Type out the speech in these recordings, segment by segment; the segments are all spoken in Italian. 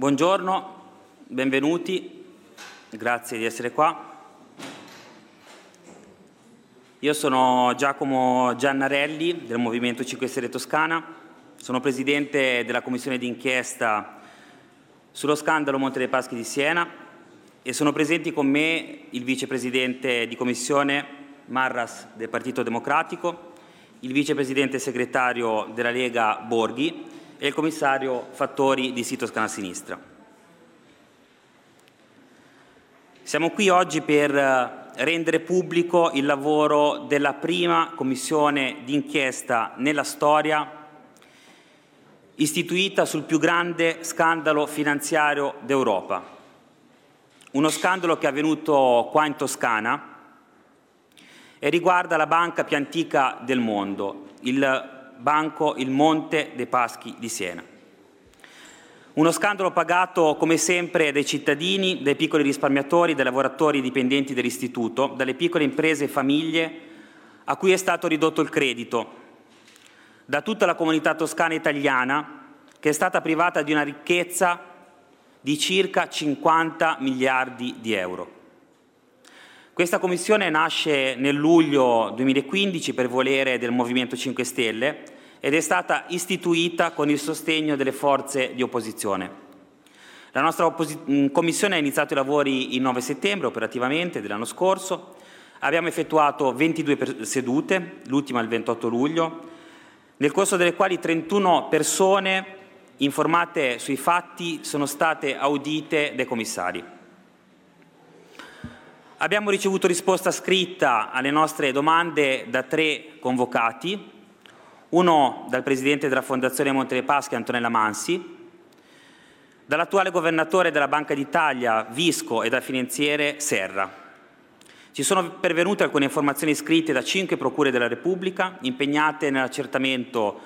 Buongiorno, benvenuti, grazie di essere qua. Io sono Giacomo Giannarelli del Movimento 5 Stelle Toscana, sono presidente della commissione d'inchiesta sullo scandalo Monte dei Paschi di Siena e sono presenti con me il vicepresidente di commissione Marras del Partito Democratico, il vicepresidente segretario della Lega Borghi e il commissario Fattori di Sito Scana Sinistra. Siamo qui oggi per eh, rendere pubblico il lavoro della prima commissione d'inchiesta nella storia istituita sul più grande scandalo finanziario d'Europa. Uno scandalo che è avvenuto qua in Toscana e riguarda la banca più antica del mondo, il banco il Monte dei Paschi di Siena. Uno scandalo pagato come sempre dai cittadini, dai piccoli risparmiatori, dai lavoratori dipendenti dell'istituto, dalle piccole imprese e famiglie a cui è stato ridotto il credito, da tutta la comunità toscana italiana che è stata privata di una ricchezza di circa 50 miliardi di euro. Questa commissione nasce nel luglio 2015 per volere del Movimento 5 Stelle ed è stata istituita con il sostegno delle forze di opposizione. La nostra oppos- mm, commissione ha iniziato i lavori il 9 settembre operativamente dell'anno scorso. Abbiamo effettuato 22 sedute, l'ultima il 28 luglio, nel corso delle quali 31 persone informate sui fatti sono state audite dai commissari. Abbiamo ricevuto risposta scritta alle nostre domande da tre convocati, uno dal presidente della Fondazione Monte dei Paschi, Antonella Mansi, dall'attuale governatore della Banca d'Italia, Visco, e dal finanziere Serra. Ci sono pervenute alcune informazioni scritte da cinque procure della Repubblica impegnate nell'accertamento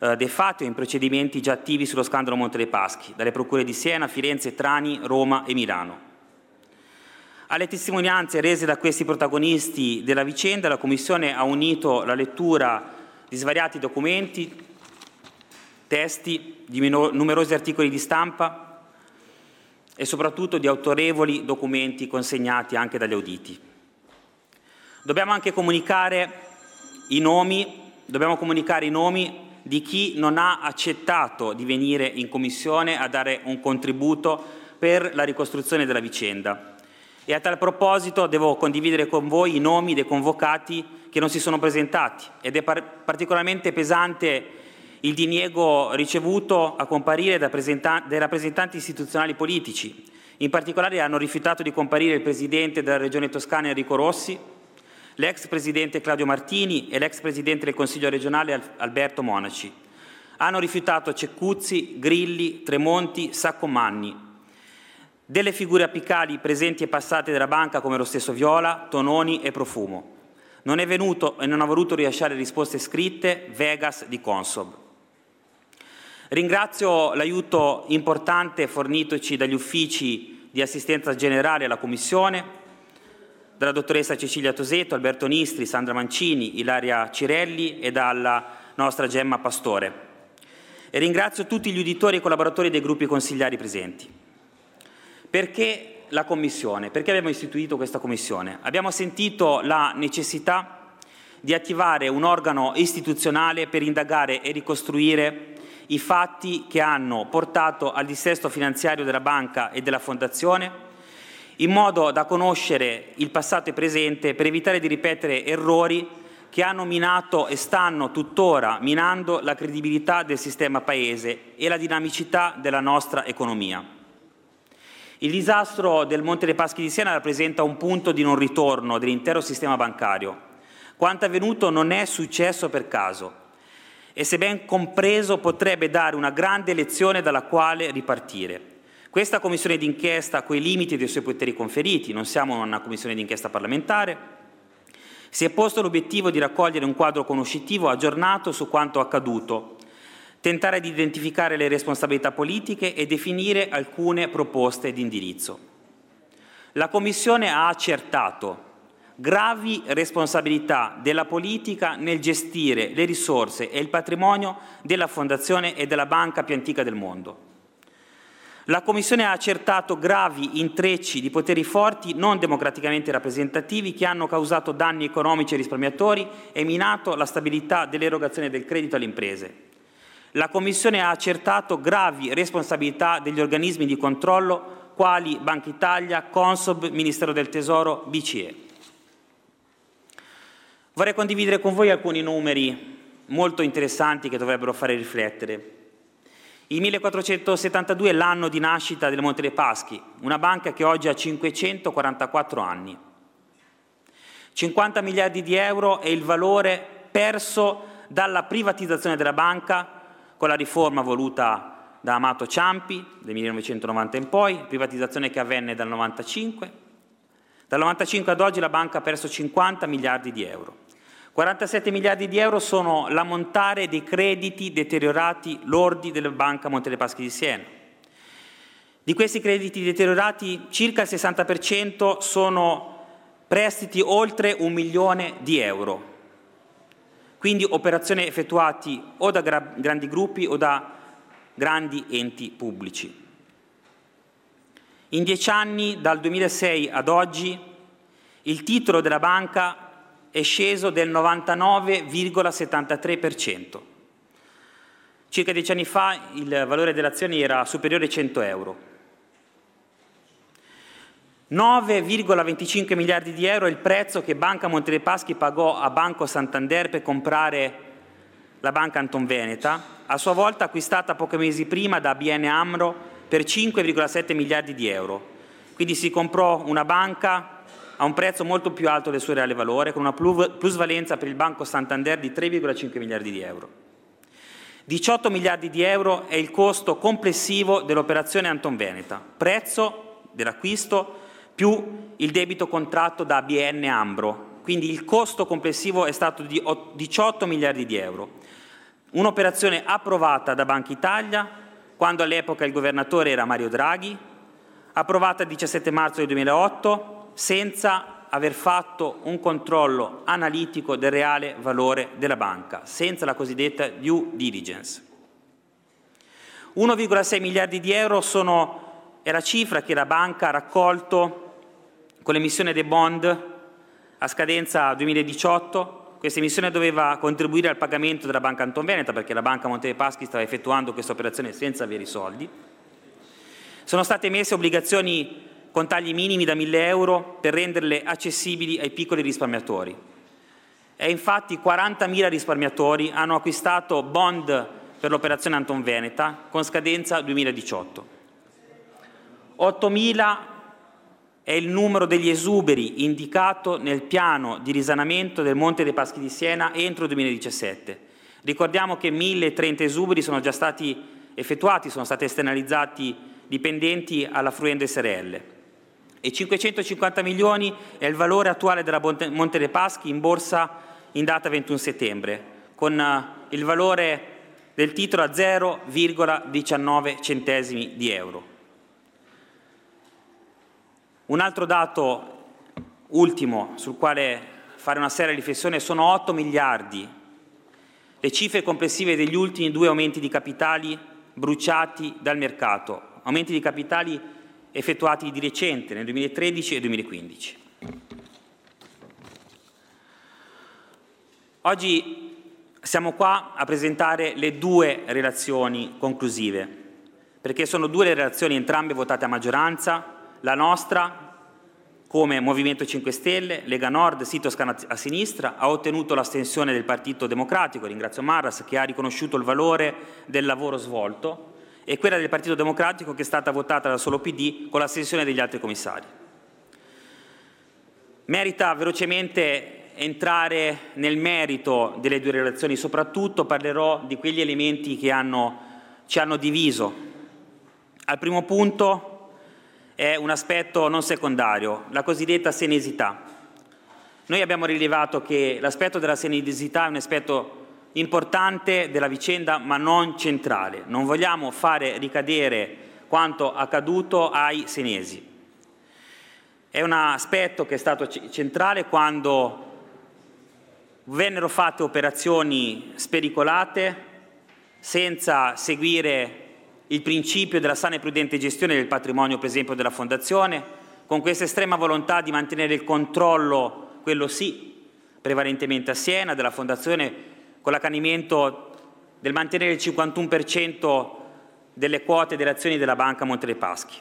eh, dei fatti o in procedimenti già attivi sullo scandalo Monte dei Paschi, dalle procure di Siena, Firenze, Trani, Roma e Milano. Alle testimonianze rese da questi protagonisti della vicenda, la Commissione ha unito la lettura di svariati documenti, testi di numerosi articoli di stampa e soprattutto di autorevoli documenti consegnati anche dagli auditi. Dobbiamo anche comunicare i nomi, dobbiamo comunicare i nomi di chi non ha accettato di venire in commissione a dare un contributo per la ricostruzione della vicenda. E a tal proposito devo condividere con voi i nomi dei convocati che non si sono presentati ed è par- particolarmente pesante il diniego ricevuto a comparire rappresentan- dai rappresentanti istituzionali politici. In particolare hanno rifiutato di comparire il presidente della Regione Toscana Enrico Rossi, l'ex presidente Claudio Martini e l'ex presidente del Consiglio regionale Al- Alberto Monaci. Hanno rifiutato Ceccuzzi, Grilli, Tremonti, Saccomanni, delle figure apicali presenti e passate della banca come lo stesso Viola, Tononi e Profumo. Non è venuto e non ha voluto rilasciare risposte scritte Vegas di Consob. Ringrazio l'aiuto importante fornitoci dagli uffici di assistenza generale alla Commissione, dalla dottoressa Cecilia Toseto, Alberto Nistri, Sandra Mancini, Ilaria Cirelli e dalla nostra Gemma Pastore. E ringrazio tutti gli uditori e collaboratori dei gruppi consigliari presenti. Perché la Commissione? Perché abbiamo istituito questa Commissione? Abbiamo sentito la necessità di attivare un organo istituzionale per indagare e ricostruire i fatti che hanno portato al dissesto finanziario della banca e della fondazione, in modo da conoscere il passato e presente per evitare di ripetere errori che hanno minato e stanno tuttora minando la credibilità del sistema Paese e la dinamicità della nostra economia. Il disastro del Monte dei Paschi di Siena rappresenta un punto di non ritorno dell'intero sistema bancario. Quanto avvenuto non è successo per caso e se ben compreso potrebbe dare una grande lezione dalla quale ripartire. Questa commissione d'inchiesta ha quei limiti dei suoi poteri conferiti, non siamo una commissione d'inchiesta parlamentare, si è posto l'obiettivo di raccogliere un quadro conoscitivo aggiornato su quanto accaduto tentare di identificare le responsabilità politiche e definire alcune proposte di indirizzo. La Commissione ha accertato gravi responsabilità della politica nel gestire le risorse e il patrimonio della Fondazione e della banca più antica del mondo. La Commissione ha accertato gravi intrecci di poteri forti non democraticamente rappresentativi che hanno causato danni economici ai risparmiatori e minato la stabilità dell'erogazione del credito alle imprese. La Commissione ha accertato gravi responsabilità degli organismi di controllo quali Banca Italia, Consob, Ministero del Tesoro, BCE. Vorrei condividere con voi alcuni numeri molto interessanti che dovrebbero fare riflettere. Il 1472 è l'anno di nascita del Monte dei Paschi, una banca che oggi ha 544 anni. 50 miliardi di euro è il valore perso dalla privatizzazione della banca con la riforma voluta da Amato Ciampi del 1990 in poi, privatizzazione che avvenne dal 1995. Dal 1995 ad oggi la banca ha perso 50 miliardi di euro. 47 miliardi di euro sono l'ammontare dei crediti deteriorati lordi della banca Monte dei Paschi di Siena. Di questi crediti deteriorati circa il 60% sono prestiti oltre un milione di euro, quindi operazioni effettuate o da gra- grandi gruppi o da grandi enti pubblici. In dieci anni, dal 2006 ad oggi, il titolo della banca è sceso del 99,73%. Circa dieci anni fa il valore dell'azione era superiore ai 100 euro. 9,25 miliardi di euro è il prezzo che Banca Monte dei Paschi pagò a Banco Santander per comprare la Banca Anton Veneta, a sua volta acquistata pochi mesi prima da BN Amro per 5,7 miliardi di euro. Quindi si comprò una banca a un prezzo molto più alto del suo reale valore, con una plusvalenza per il Banco Santander di 3,5 miliardi di euro. 18 miliardi di euro è il costo complessivo dell'operazione Anton Veneta, prezzo dell'acquisto più il debito contratto da ABN Ambro. Quindi il costo complessivo è stato di 18 miliardi di euro. Un'operazione approvata da Banca Italia quando all'epoca il governatore era Mario Draghi, approvata il 17 marzo del 2008 senza aver fatto un controllo analitico del reale valore della banca, senza la cosiddetta due diligence. 1,6 miliardi di euro sono, è la cifra che la banca ha raccolto con l'emissione dei bond a scadenza 2018. Questa emissione doveva contribuire al pagamento della Banca Anton Veneta perché la Banca Monte dei Paschi stava effettuando questa operazione senza avere i soldi. Sono state emesse obbligazioni con tagli minimi da 1000 euro per renderle accessibili ai piccoli risparmiatori. E infatti 40.000 risparmiatori hanno acquistato bond per l'operazione Anton Veneta con scadenza 2018. 8.000 è il numero degli esuberi indicato nel piano di risanamento del Monte dei Paschi di Siena entro il 2017. Ricordiamo che 1030 esuberi sono già stati effettuati, sono stati esternalizzati dipendenti alla Fruendo SRL e 550 milioni è il valore attuale della Monte dei Paschi in borsa in data 21 settembre, con eh, il valore del titolo a 0,19 centesimi di euro. Un altro dato ultimo sul quale fare una seria riflessione sono 8 miliardi le cifre complessive degli ultimi due aumenti di capitali bruciati dal mercato, aumenti di capitali effettuati di recente nel 2013 e 2015. Oggi siamo qua a presentare le due relazioni conclusive, perché sono due le relazioni entrambe votate a maggioranza la nostra come Movimento 5 Stelle, Lega Nord, Sito Scana a sinistra, ha ottenuto l'astensione del Partito Democratico, ringrazio Marras, che ha riconosciuto il valore del lavoro svolto, e quella del Partito Democratico che è stata votata da solo PD con l'astensione degli altri commissari. Merita velocemente entrare nel merito delle due relazioni, soprattutto parlerò di quegli elementi che hanno, ci hanno diviso. Al primo punto è un aspetto non secondario, la cosiddetta senesità. Noi abbiamo rilevato che l'aspetto della senesità è un aspetto importante della vicenda, ma non centrale. Non vogliamo fare ricadere quanto accaduto ai senesi. È un aspetto che è stato centrale quando vennero fatte operazioni spericolate, senza seguire il principio della sana e prudente gestione del patrimonio, per esempio, della Fondazione, con questa estrema volontà di mantenere il controllo, quello sì, prevalentemente a Siena, della Fondazione, con l'accanimento del mantenere il 51% delle quote delle azioni della Banca Monte dei Paschi.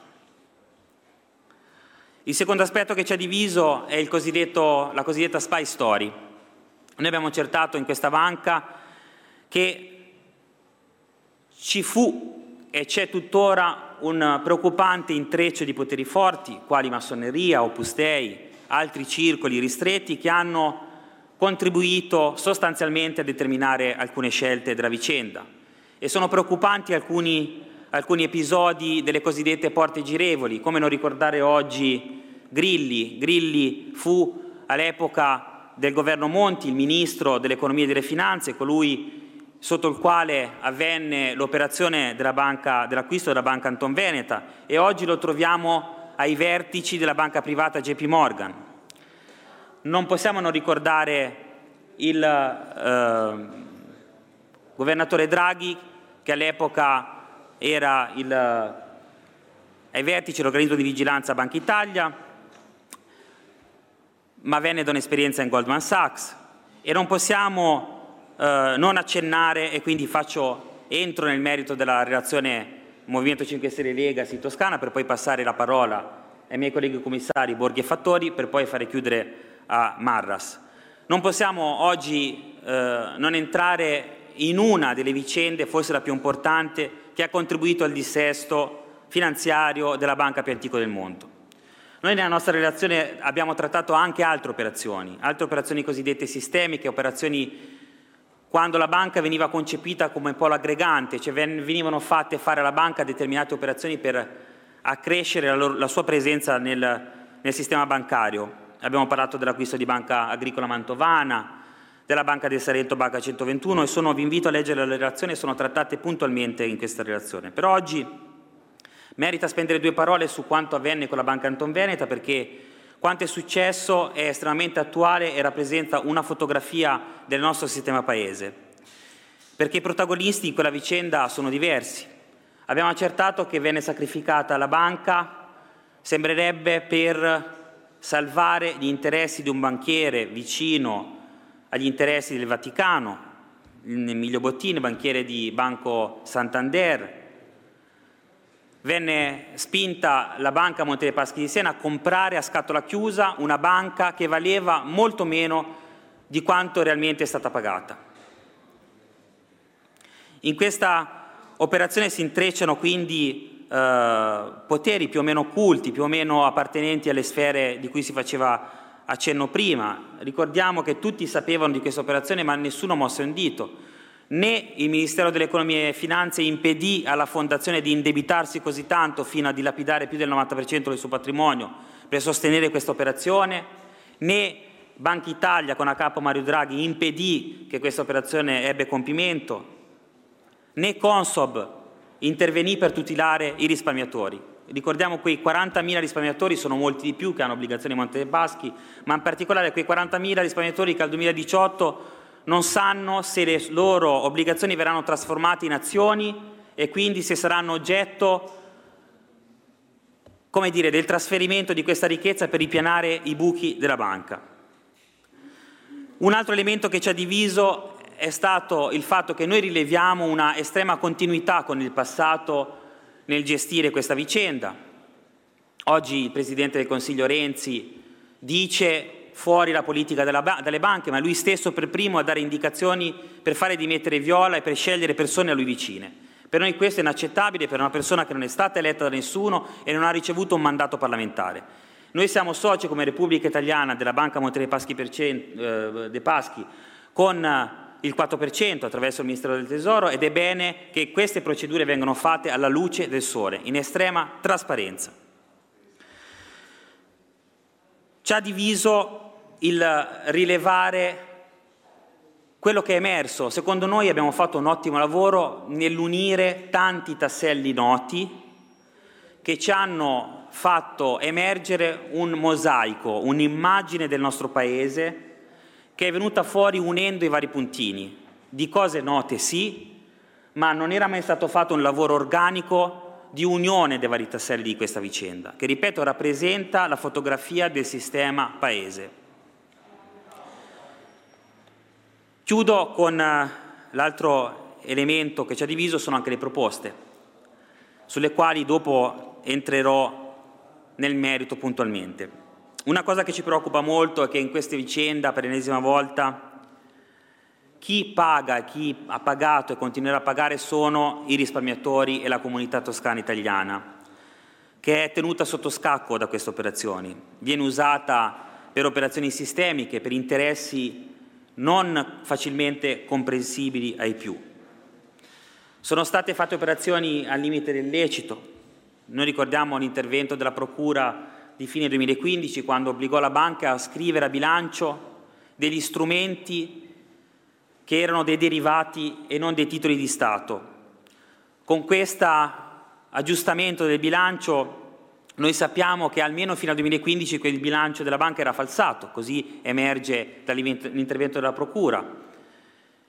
Il secondo aspetto che ci ha diviso è la cosiddetta spy story. Noi abbiamo accertato in questa banca che ci fu e c'è tuttora un preoccupante intreccio di poteri forti, quali massoneria, opustei, altri circoli ristretti che hanno contribuito sostanzialmente a determinare alcune scelte della vicenda e sono preoccupanti alcuni, alcuni episodi delle cosiddette porte girevoli, come non ricordare oggi Grilli. Grilli fu all'epoca del governo Monti il ministro dell'economia e delle finanze, colui sotto il quale avvenne l'operazione della banca, dell'acquisto della banca Anton Veneta e oggi lo troviamo ai vertici della banca privata JP Morgan. Non possiamo non ricordare il eh, governatore Draghi che all'epoca era il, ai vertici dell'organismo di vigilanza Banca Italia, ma venne da un'esperienza in Goldman Sachs e non possiamo eh, non accennare e quindi faccio, entro nel merito della relazione Movimento 5 Stelle Legasi Toscana per poi passare la parola ai miei colleghi commissari Borghi e Fattori per poi fare chiudere a Marras. Non possiamo oggi eh, non entrare in una delle vicende, forse la più importante, che ha contribuito al dissesto finanziario della Banca più antica del mondo. Noi nella nostra relazione abbiamo trattato anche altre operazioni, altre operazioni cosiddette sistemiche, operazioni quando la banca veniva concepita come polo aggregante, cioè venivano fatte fare alla banca determinate operazioni per accrescere la, loro, la sua presenza nel, nel, sistema bancario. Abbiamo parlato dell'acquisto di Banca Agricola Mantovana, della Banca del Salento Banca 121 e sono, vi invito a leggere la relazione, sono trattate puntualmente in questa relazione. Per oggi merita spendere due parole su quanto avvenne con la Banca Anton Veneta perché quanto è successo è estremamente attuale e rappresenta una fotografia del nostro sistema Paese, perché i protagonisti in quella vicenda sono diversi. Abbiamo accertato che venne sacrificata la banca, sembrerebbe per salvare gli interessi di un banchiere vicino agli interessi del Vaticano, Emilio Bottini, banchiere di Banco Santander, venne spinta la banca Monte dei Paschi di Siena a comprare a scatola chiusa una banca che valeva molto meno di quanto realmente è stata pagata. In questa operazione si intrecciano quindi eh, poteri più o meno occulti, più o meno appartenenti alle sfere di cui si faceva accenno prima. Ricordiamo che tutti sapevano di questa operazione ma nessuno mosse un dito né il Ministero dell'Economia e Finanze impedì alla Fondazione di indebitarsi così tanto fino a dilapidare più del 90% del suo patrimonio per sostenere questa operazione, né Banca Italia con a capo Mario Draghi impedì che questa operazione ebbe compimento, né Consob intervenì per tutelare i risparmiatori. Ricordiamo quei 40.000 risparmiatori, sono molti di più che hanno obbligazioni Monte dei Paschi, ma in particolare quei 40.000 risparmiatori che al 2018 non sanno se le loro obbligazioni verranno trasformate in azioni e quindi se saranno oggetto come dire, del trasferimento di questa ricchezza per ripianare i buchi della banca. Un altro elemento che ci ha diviso è stato il fatto che noi rileviamo una estrema continuità con il passato nel gestire questa vicenda. Oggi il Presidente del Consiglio Renzi dice fuori la politica della, dalle banche, ma lui stesso per primo a dare indicazioni per fare dimettere Viola e per scegliere persone a lui vicine. Per noi questo è inaccettabile per una persona che non è stata eletta da nessuno e non ha ricevuto un mandato parlamentare. Noi siamo soci come Repubblica Italiana della Banca Monterey Paschi eh, De Paschi con eh, il 4% attraverso il Ministero del Tesoro ed è bene che queste procedure vengano fatte alla luce del sole, in estrema trasparenza. Ci ha diviso il rilevare quello che è emerso. Secondo noi abbiamo fatto un ottimo lavoro nell'unire tanti tasselli noti che ci hanno fatto emergere un mosaico, un'immagine del nostro paese che è venuta fuori unendo i vari puntini di cose note sì, ma non era mai stato fatto un lavoro organico di unione dei vari tasselli di questa vicenda, che ripeto rappresenta la fotografia del sistema Paese. Chiudo con eh, l'altro elemento che ci ha diviso, sono anche le proposte, sulle quali dopo entrerò nel merito puntualmente. Una cosa che ci preoccupa molto è che in questa vicenda, per l'ennesima volta, chi paga, chi ha pagato e continuerà a pagare sono i risparmiatori e la comunità toscana italiana, che è tenuta sotto scacco da queste operazioni. Viene usata per operazioni sistemiche, per interessi non facilmente comprensibili ai più. Sono state fatte operazioni al limite del lecito. Noi ricordiamo l'intervento della Procura di fine 2015 quando obbligò la banca a scrivere a bilancio degli strumenti che erano dei derivati e non dei titoli di Stato. Con questo aggiustamento del bilancio noi sappiamo che almeno fino al 2015 quel bilancio della banca era falsato, così emerge dall'intervento della Procura.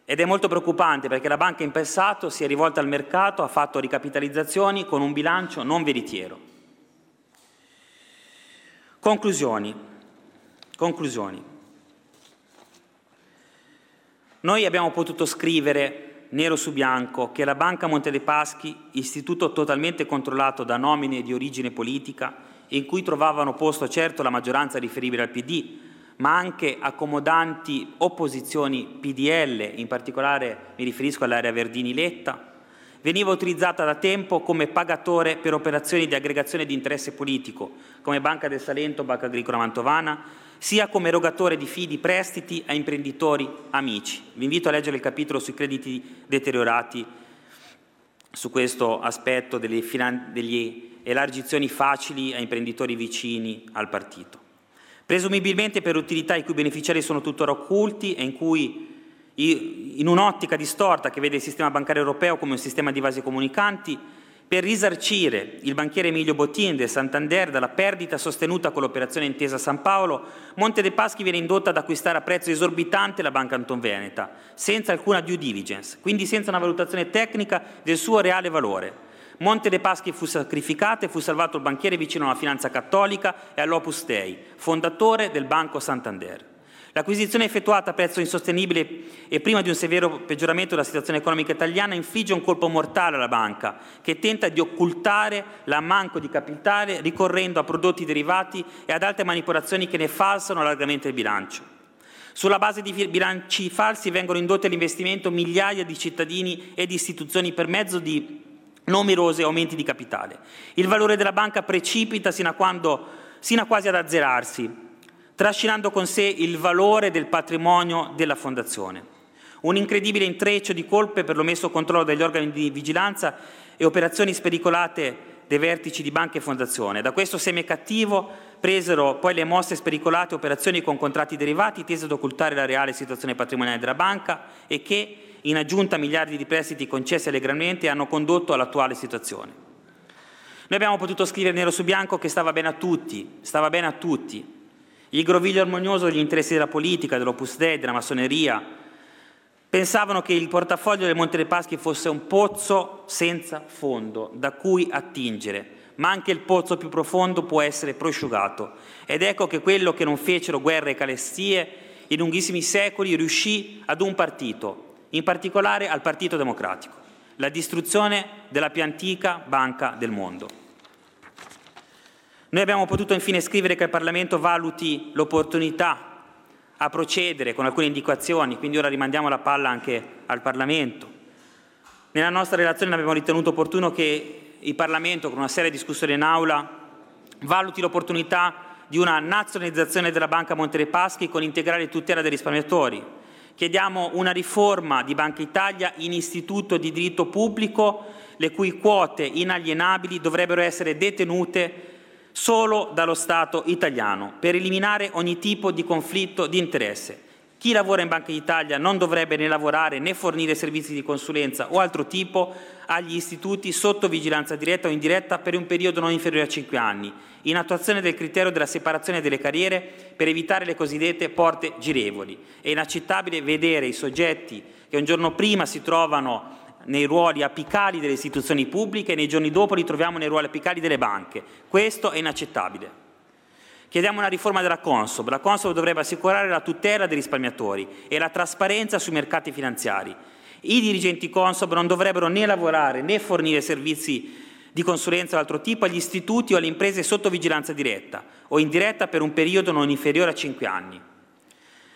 Ed è molto preoccupante perché la banca in passato si è rivolta al mercato, ha fatto ricapitalizzazioni con un bilancio non veritiero. Conclusioni. Conclusioni. Noi abbiamo potuto scrivere nero su bianco che la Banca Monte dei Paschi, istituto totalmente controllato da nomine di origine politica, in cui trovavano posto certo la maggioranza riferibile al PD, ma anche accomodanti opposizioni PDL, in particolare mi riferisco all'area Verdini-Letta, veniva utilizzata da tempo come pagatore per operazioni di aggregazione di interesse politico, come Banca del Salento, Banca Agricola Mantovana, sia come erogatore di fidi prestiti a imprenditori amici. Vi invito a leggere il capitolo sui crediti deteriorati su questo aspetto delle, finan- delle elargizioni facili a imprenditori vicini al partito. Presumibilmente per utilità i cui beneficiari sono tuttora occulti e in cui in un'ottica distorta che vede il sistema bancario europeo come un sistema di vasi comunicanti, per risarcire il banchiere Emilio Bottini del Santander dalla perdita sostenuta con l'operazione Intesa San Paolo, Monte dei Paschi viene indotta ad acquistare a prezzo esorbitante la banca Anton Veneta, senza alcuna due diligence, quindi senza una valutazione tecnica del suo reale valore. Monte dei Paschi fu sacrificato e fu salvato il banchiere vicino alla finanza cattolica e all'Opus Dei, fondatore del Banco Santander. L'acquisizione effettuata a prezzo insostenibile e prima di un severo peggioramento della situazione economica italiana infligge un colpo mortale alla banca, che tenta di occultare l'ammanco di capitale ricorrendo a prodotti derivati e ad altre manipolazioni che ne falsano largamente il bilancio. Sulla base di bilanci falsi vengono indotti all'investimento migliaia di cittadini ed istituzioni per mezzo di numerosi aumenti di capitale. Il valore della banca precipita sino a, quando, sino a quasi ad azzerarsi, trascinando con sé il valore del patrimonio della Fondazione. Un incredibile intreccio di colpe per l'omesso controllo degli organi di vigilanza e operazioni spericolate dei vertici di banca e fondazione. Da questo seme cattivo presero poi le mosse spericolate operazioni con contratti derivati tese ad occultare la reale situazione patrimoniale della banca e che, in aggiunta a miliardi di prestiti concessi allegramente, hanno condotto all'attuale situazione. Noi abbiamo potuto scrivere nero su bianco che stava bene a tutti, stava bene a tutti, il groviglio armonioso degli interessi della politica, dell'Opus Dei, della massoneria. Pensavano che il portafoglio del Monte dei Paschi fosse un pozzo senza fondo da cui attingere, ma anche il pozzo più profondo può essere prosciugato. Ed ecco che quello che non fecero guerre e calestie in lunghissimi secoli riuscì ad un partito, in particolare al Partito Democratico, la distruzione della più antica banca del mondo. Noi abbiamo potuto infine scrivere che il Parlamento valuti l'opportunità a procedere con alcune indicazioni, quindi ora rimandiamo la palla anche al Parlamento. Nella nostra relazione abbiamo ritenuto opportuno che il Parlamento, con una seria discussione in aula, valuti l'opportunità di una nazionalizzazione della Banca Monte dei Paschi con integrale tutela dei risparmiatori. Chiediamo una riforma di Banca Italia in istituto di diritto pubblico, le cui quote inalienabili dovrebbero essere detenute solo dallo Stato italiano per eliminare ogni tipo di conflitto di interesse. Chi lavora in Banca d'Italia non dovrebbe né lavorare né fornire servizi di consulenza o altro tipo agli istituti sotto vigilanza diretta o indiretta per un periodo non inferiore a 5 anni, in attuazione del criterio della separazione delle carriere per evitare le cosiddette porte girevoli. È inaccettabile vedere i soggetti che un giorno prima si trovano nei ruoli apicali delle istituzioni pubbliche e nei giorni dopo li troviamo nei ruoli apicali delle banche. Questo è inaccettabile. Chiediamo una riforma della Consob. La Consob dovrebbe assicurare la tutela dei risparmiatori e la trasparenza sui mercati finanziari. I dirigenti Consob non dovrebbero né lavorare né fornire servizi di consulenza o altro tipo agli istituti o alle imprese sotto vigilanza diretta o indiretta per un periodo non inferiore a 5 anni.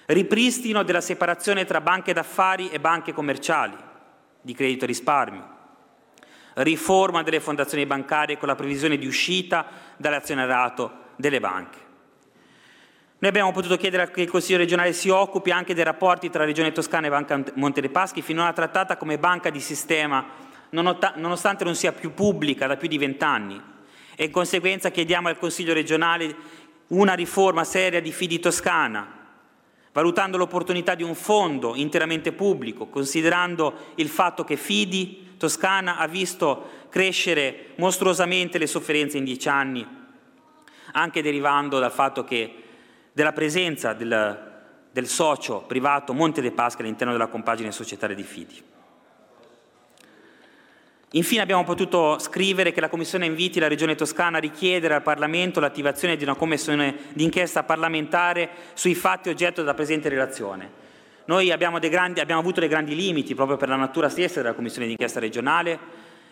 Ripristino della separazione tra banche d'affari e banche commerciali di credito e risparmio, riforma delle fondazioni bancarie con la previsione di uscita dall'azionariato delle banche. Noi abbiamo potuto chiedere che il Consiglio regionale si occupi anche dei rapporti tra Regione Toscana e Banca Monte dei Paschi, finora trattata come banca di sistema, nonostante non sia più pubblica da più di vent'anni. E in conseguenza chiediamo al Consiglio regionale una riforma seria di Fidi Toscana, valutando l'opportunità di un fondo interamente pubblico, considerando il fatto che Fidi Toscana ha visto crescere mostruosamente le sofferenze in dieci anni, anche derivando dal fatto che della presenza del, del socio privato Monte dei Paschi all'interno della compagine societaria di Fidi. Infine abbiamo potuto scrivere che la Commissione inviti la Regione Toscana a richiedere al Parlamento l'attivazione di una commissione d'inchiesta parlamentare sui fatti oggetto della presente relazione. Noi abbiamo, grandi, abbiamo avuto dei grandi limiti proprio per la natura stessa della Commissione d'inchiesta regionale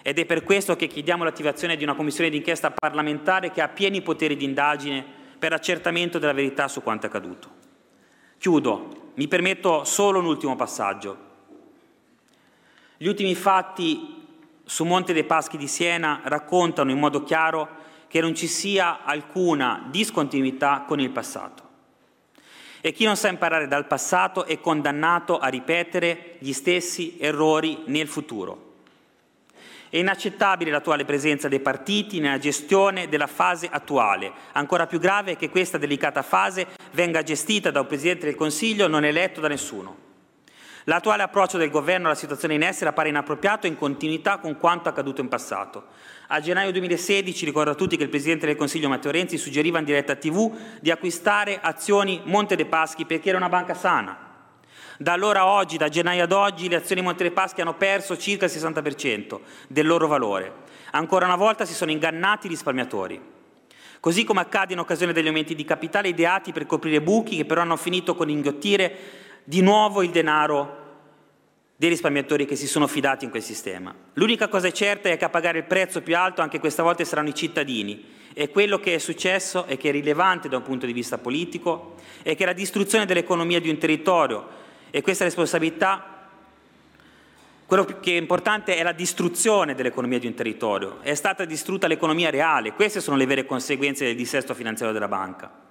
ed è per questo che chiediamo l'attivazione di una Commissione d'inchiesta parlamentare che ha pieni poteri di indagine per accertamento della verità su quanto è accaduto. Chiudo, mi permetto solo un ultimo passaggio. Gli ultimi fatti su Monte dei Paschi di Siena raccontano in modo chiaro che non ci sia alcuna discontinuità con il passato. E chi non sa imparare dal passato è condannato a ripetere gli stessi errori nel futuro. È inaccettabile l'attuale presenza dei partiti nella gestione della fase attuale. Ancora più grave è che questa delicata fase venga gestita da un Presidente del Consiglio non eletto da nessuno. L'attuale approccio del governo alla situazione in essere appare inappropriato e in continuità con quanto accaduto in passato. A gennaio 2016 ricordo a tutti che il Presidente del Consiglio Matteo Renzi suggeriva in diretta TV di acquistare azioni Monte dei Paschi perché era una banca sana. Da allora a oggi, da gennaio ad oggi, le azioni Monte dei Paschi hanno perso circa il 60% del loro valore. Ancora una volta si sono ingannati i risparmiatori. Così come accade in occasione degli aumenti di capitale ideati per coprire buchi che però hanno finito con inghiottire di nuovo il denaro dei risparmiatori che si sono fidati in quel sistema. L'unica cosa certa è che a pagare il prezzo più alto anche questa volta saranno i cittadini e quello che è successo e che è rilevante da un punto di vista politico è che la distruzione dell'economia di un territorio e questa responsabilità quello che è importante è la distruzione dell'economia di un territorio. È stata distrutta l'economia reale, queste sono le vere conseguenze del dissesto finanziario della banca.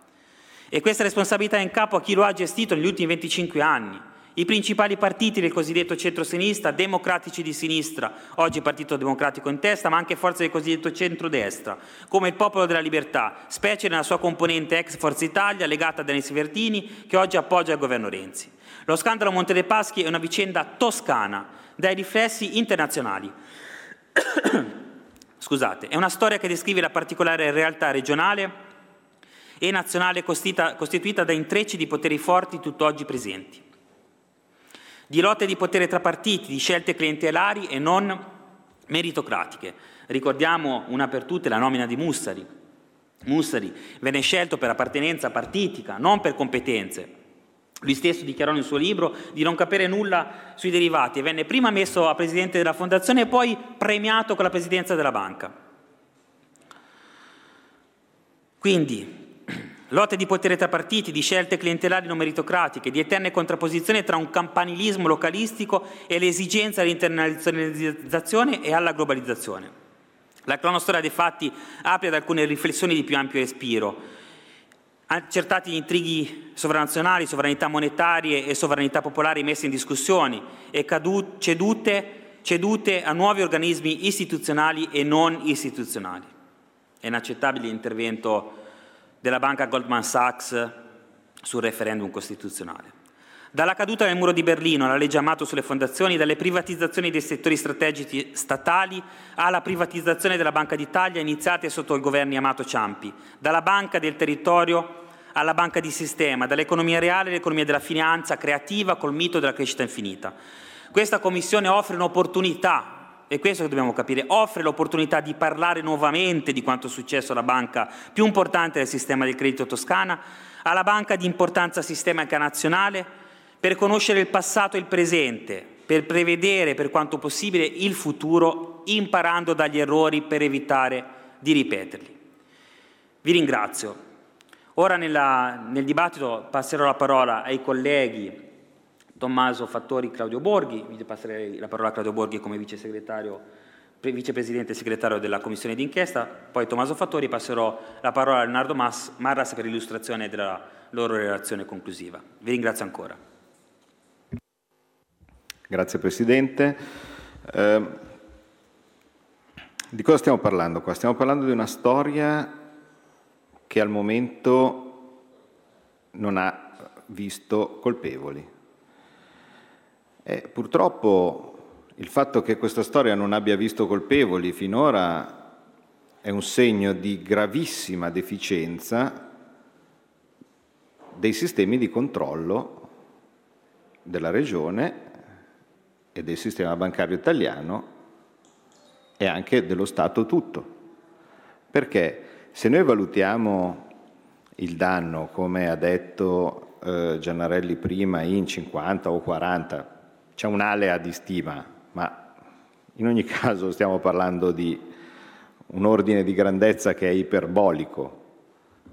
E questa responsabilità è in capo a chi lo ha gestito negli ultimi 25 anni. I principali partiti del cosiddetto centro-sinistra, democratici di sinistra, oggi Partito Democratico in testa, ma anche forze del cosiddetto centro-destra, come il Popolo della Libertà, specie nella sua componente ex Forza Italia legata a Denis Vertini, che oggi appoggia il governo Renzi. Lo scandalo Monte dei Paschi è una vicenda toscana, dai riflessi internazionali. Scusate, è una storia che descrive la particolare realtà regionale e nazionale costituita, costituita da intrecci di poteri forti tutt'oggi presenti, di lotte di potere tra partiti, di scelte clientelari e non meritocratiche. Ricordiamo una per tutte la nomina di Mussari. Mussari venne scelto per appartenenza partitica, non per competenze. Lui stesso dichiarò nel suo libro di non capire nulla sui derivati e venne prima messo a presidente della fondazione e poi premiato con la presidenza della banca. Quindi Lotte di potere tra partiti, di scelte clientelari non meritocratiche, di eterne contrapposizioni tra un campanilismo localistico e l'esigenza all'internazionalizzazione e alla globalizzazione. La cronostoria dei fatti apre ad alcune riflessioni di più ampio respiro, accertati gli intrighi sovranazionali, sovranità monetarie e sovranità popolari messe in discussione e cadu- cedute, cedute, a nuovi organismi istituzionali e non istituzionali. È inaccettabile l'intervento della banca Goldman Sachs sul referendum costituzionale. Dalla caduta del muro di Berlino alla legge Amato sulle fondazioni, dalle privatizzazioni dei settori strategici statali alla privatizzazione della Banca d'Italia iniziate sotto i governi Amato Ciampi, dalla banca del territorio alla banca di sistema, dall'economia reale all'economia della finanza creativa col mito della crescita infinita. Questa Commissione offre un'opportunità è questo che dobbiamo capire, offre l'opportunità di parlare nuovamente di quanto è successo alla banca più importante del sistema del credito toscana, alla banca di importanza sistemica nazionale, per conoscere il passato e il presente, per prevedere per quanto possibile il futuro, imparando dagli errori per evitare di ripeterli. Vi ringrazio. Ora nella, nel dibattito passerò la parola ai colleghi Tommaso Fattori Claudio Borghi, vi passerei la parola a Claudio Borghi come vicepresidente e segretario della commissione d'inchiesta, poi Tommaso Fattori passerò la parola a Leonardo Marras per l'illustrazione della loro relazione conclusiva. Vi ringrazio ancora. Grazie Presidente. Eh, di cosa stiamo parlando qua? Stiamo parlando di una storia che al momento non ha visto colpevoli e eh, purtroppo il fatto che questa storia non abbia visto colpevoli finora è un segno di gravissima deficienza dei sistemi di controllo della regione e del sistema bancario italiano e anche dello Stato tutto. Perché se noi valutiamo il danno, come ha detto eh, Giannarelli prima, in 50 o 40 c'è un'alea di stima, ma in ogni caso stiamo parlando di un ordine di grandezza che è iperbolico.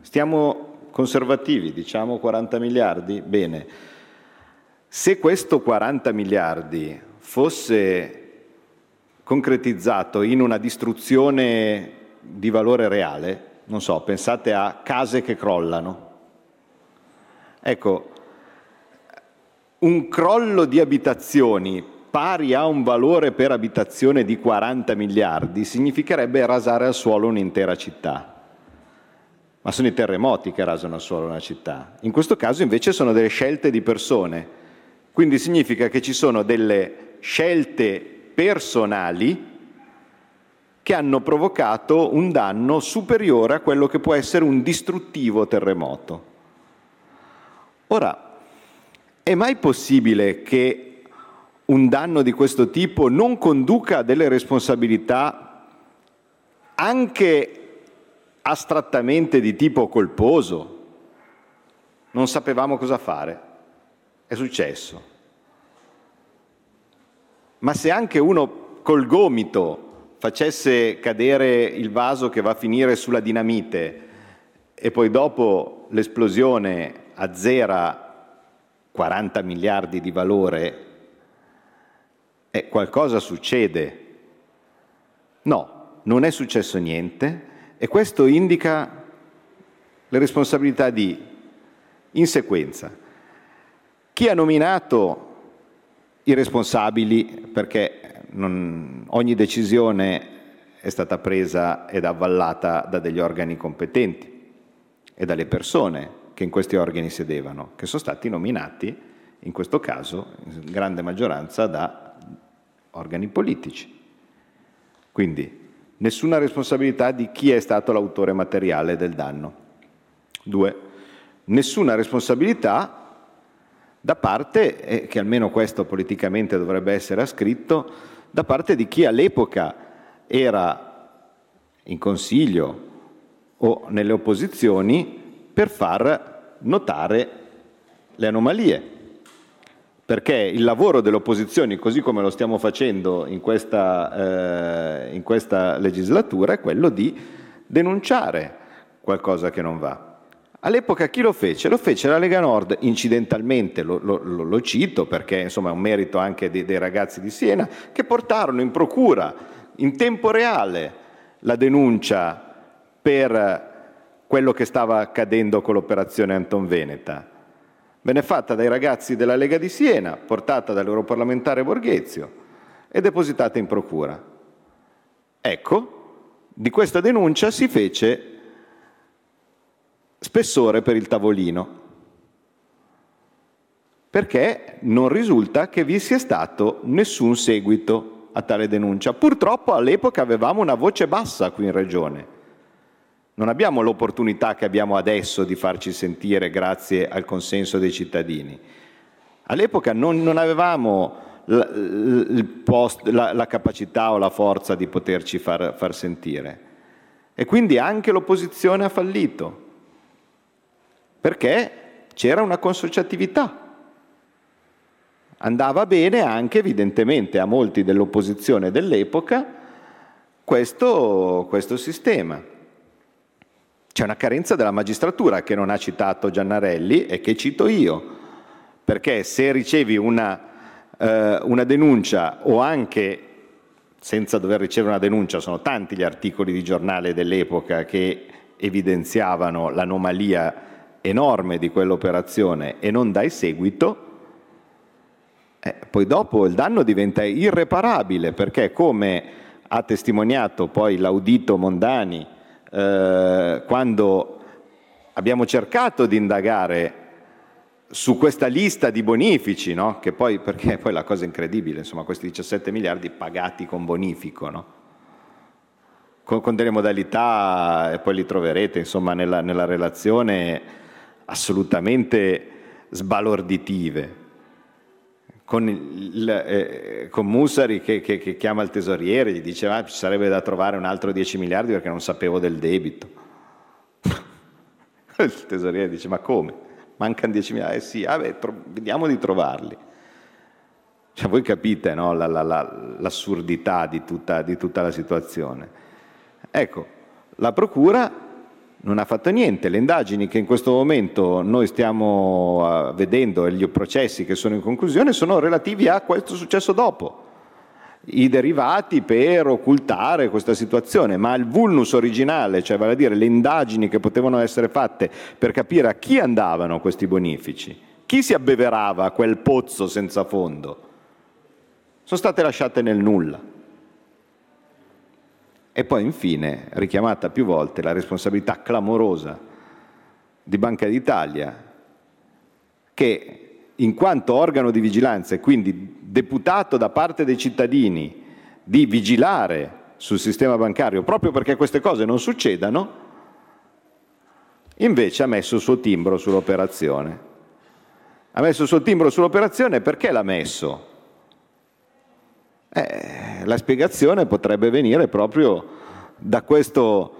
Stiamo conservativi, diciamo 40 miliardi? Bene. Se questo 40 miliardi fosse concretizzato in una distruzione di valore reale, non so, pensate a case che crollano. Ecco, un crollo di abitazioni pari a un valore per abitazione di 40 miliardi significherebbe rasare al suolo un'intera città. Ma sono i terremoti che rasano al suolo una città. In questo caso invece sono delle scelte di persone. Quindi significa che ci sono delle scelte personali che hanno provocato un danno superiore a quello che può essere un distruttivo terremoto. Ora, è mai possibile che un danno di questo tipo non conduca a delle responsabilità anche astrattamente di tipo colposo? Non sapevamo cosa fare, è successo. Ma se anche uno col gomito facesse cadere il vaso che va a finire sulla dinamite e poi dopo l'esplosione azzera 40 miliardi di valore, eh, qualcosa succede. No, non è successo niente e questo indica le responsabilità di, in sequenza, chi ha nominato i responsabili, perché non, ogni decisione è stata presa ed avvallata da degli organi competenti e dalle persone che in questi organi sedevano, che sono stati nominati, in questo caso, in grande maggioranza da organi politici. Quindi nessuna responsabilità di chi è stato l'autore materiale del danno. Due, nessuna responsabilità da parte, eh, che almeno questo politicamente dovrebbe essere ascritto, da parte di chi all'epoca era in consiglio o nelle opposizioni per far notare le anomalie, perché il lavoro delle opposizioni, così come lo stiamo facendo in questa, eh, in questa legislatura, è quello di denunciare qualcosa che non va. All'epoca chi lo fece? Lo fece la Lega Nord, incidentalmente lo, lo, lo cito perché insomma, è un merito anche dei, dei, ragazzi di Siena, che portarono in procura in tempo reale la denuncia per quello che stava accadendo con l'operazione Anton Veneta. Venne fatta dai ragazzi della Lega di Siena, portata dall'europarlamentare Borghezio e depositata in procura. Ecco, di questa denuncia si fece spessore per il tavolino, perché non risulta che vi sia stato nessun seguito a tale denuncia. Purtroppo all'epoca avevamo una voce bassa qui in Regione non abbiamo l'opportunità che abbiamo adesso di farci sentire grazie al consenso dei cittadini. All'epoca non, non avevamo l, post, la, la, capacità o la forza di poterci far, far sentire. E quindi anche l'opposizione ha fallito, perché c'era una consociatività andava bene anche evidentemente a molti dell'opposizione dell'epoca questo, questo sistema. C'è una carenza della magistratura che non ha citato Giannarelli e che cito io, perché se ricevi una, eh, una denuncia o anche senza dover ricevere una denuncia, sono tanti gli articoli di giornale dell'epoca che evidenziavano l'anomalia enorme di quell'operazione e non dai seguito, eh, poi dopo il danno diventa irreparabile perché come ha testimoniato poi l'audito Mondani, eh, quando abbiamo cercato di indagare su questa lista di bonifici, no? che poi, perché poi la cosa incredibile, insomma, questi 17 miliardi pagati con bonifico, no? con, con, delle modalità, e poi li troverete insomma, nella, nella relazione, assolutamente sbalorditive con, il, eh, con Mussari che, che, che, chiama il tesoriere, gli diceva ah, ci sarebbe da trovare un altro 10 miliardi perché non sapevo del debito. il tesoriere dice ma come? Mancano 10 miliardi? Eh sì, ah beh, tro- vediamo di trovarli. Cioè, voi capite no, la, la, la, l'assurdità di tutta, di tutta la situazione. Ecco, la procura non ha fatto niente. Le indagini che in questo momento noi stiamo eh, vedendo e i processi che sono in conclusione sono relativi a questo successo dopo. I derivati per occultare questa situazione, ma il vulnus originale, cioè vale a dire le indagini che potevano essere fatte per capire a chi andavano questi bonifici, chi si abbeverava a quel pozzo senza fondo, sono state lasciate nel nulla. E poi infine, richiamata più volte, la responsabilità clamorosa di Banca d'Italia, che in quanto organo di vigilanza e quindi deputato da parte dei cittadini di vigilare sul sistema bancario proprio perché queste cose non succedano, invece ha messo il suo timbro sull'operazione. Ha messo il suo timbro sull'operazione perché l'ha messo? Eh, la spiegazione potrebbe venire proprio da questo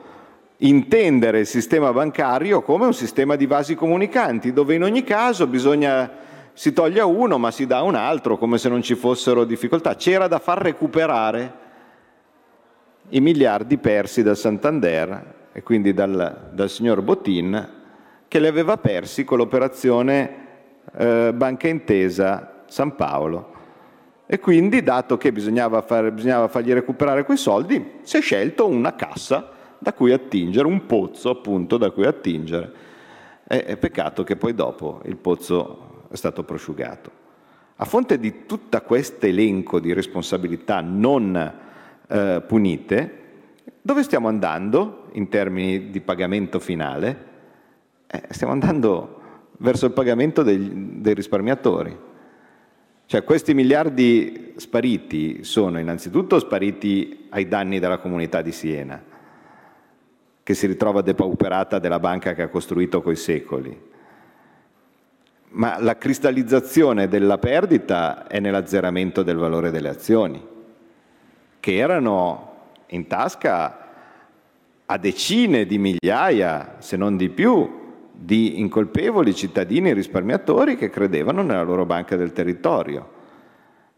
intendere il sistema bancario come un sistema di vasi comunicanti, dove in ogni caso bisogna si toglie uno ma si dà un altro come se non ci fossero difficoltà. C'era da far recuperare i miliardi persi dal Santander e quindi dal, dal signor Bottin che li aveva persi con l'operazione eh, Banca Intesa San Paolo. E quindi, dato che bisognava, far, bisognava fargli recuperare quei soldi, si è scelto una cassa da cui attingere, un pozzo appunto da cui attingere. E, e peccato che poi dopo il pozzo è stato prosciugato. A fronte di tutto questo elenco di responsabilità non eh, punite, dove stiamo andando in termini di pagamento finale? Eh, stiamo andando verso il pagamento dei, dei risparmiatori. Cioè questi miliardi spariti sono innanzitutto spariti ai danni della comunità di Siena, che si ritrova depauperata della banca che ha costruito coi secoli. Ma la cristallizzazione della perdita è nell'azzeramento del valore delle azioni, che erano in tasca a decine di migliaia, se non di più, di incolpevoli cittadini e risparmiatori che credevano nella loro banca del territorio.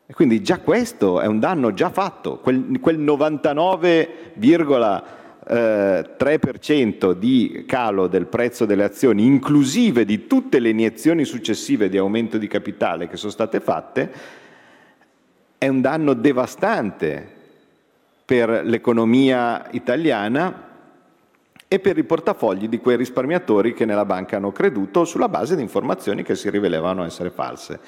E quindi già questo è un danno già fatto, quel, quel 99,3% eh, di calo del prezzo delle azioni, inclusive di tutte le iniezioni successive di aumento di capitale che sono state fatte, è un danno devastante per l'economia italiana e per i portafogli di quei risparmiatori che nella banca hanno creduto sulla base di informazioni che si rivelevano essere false.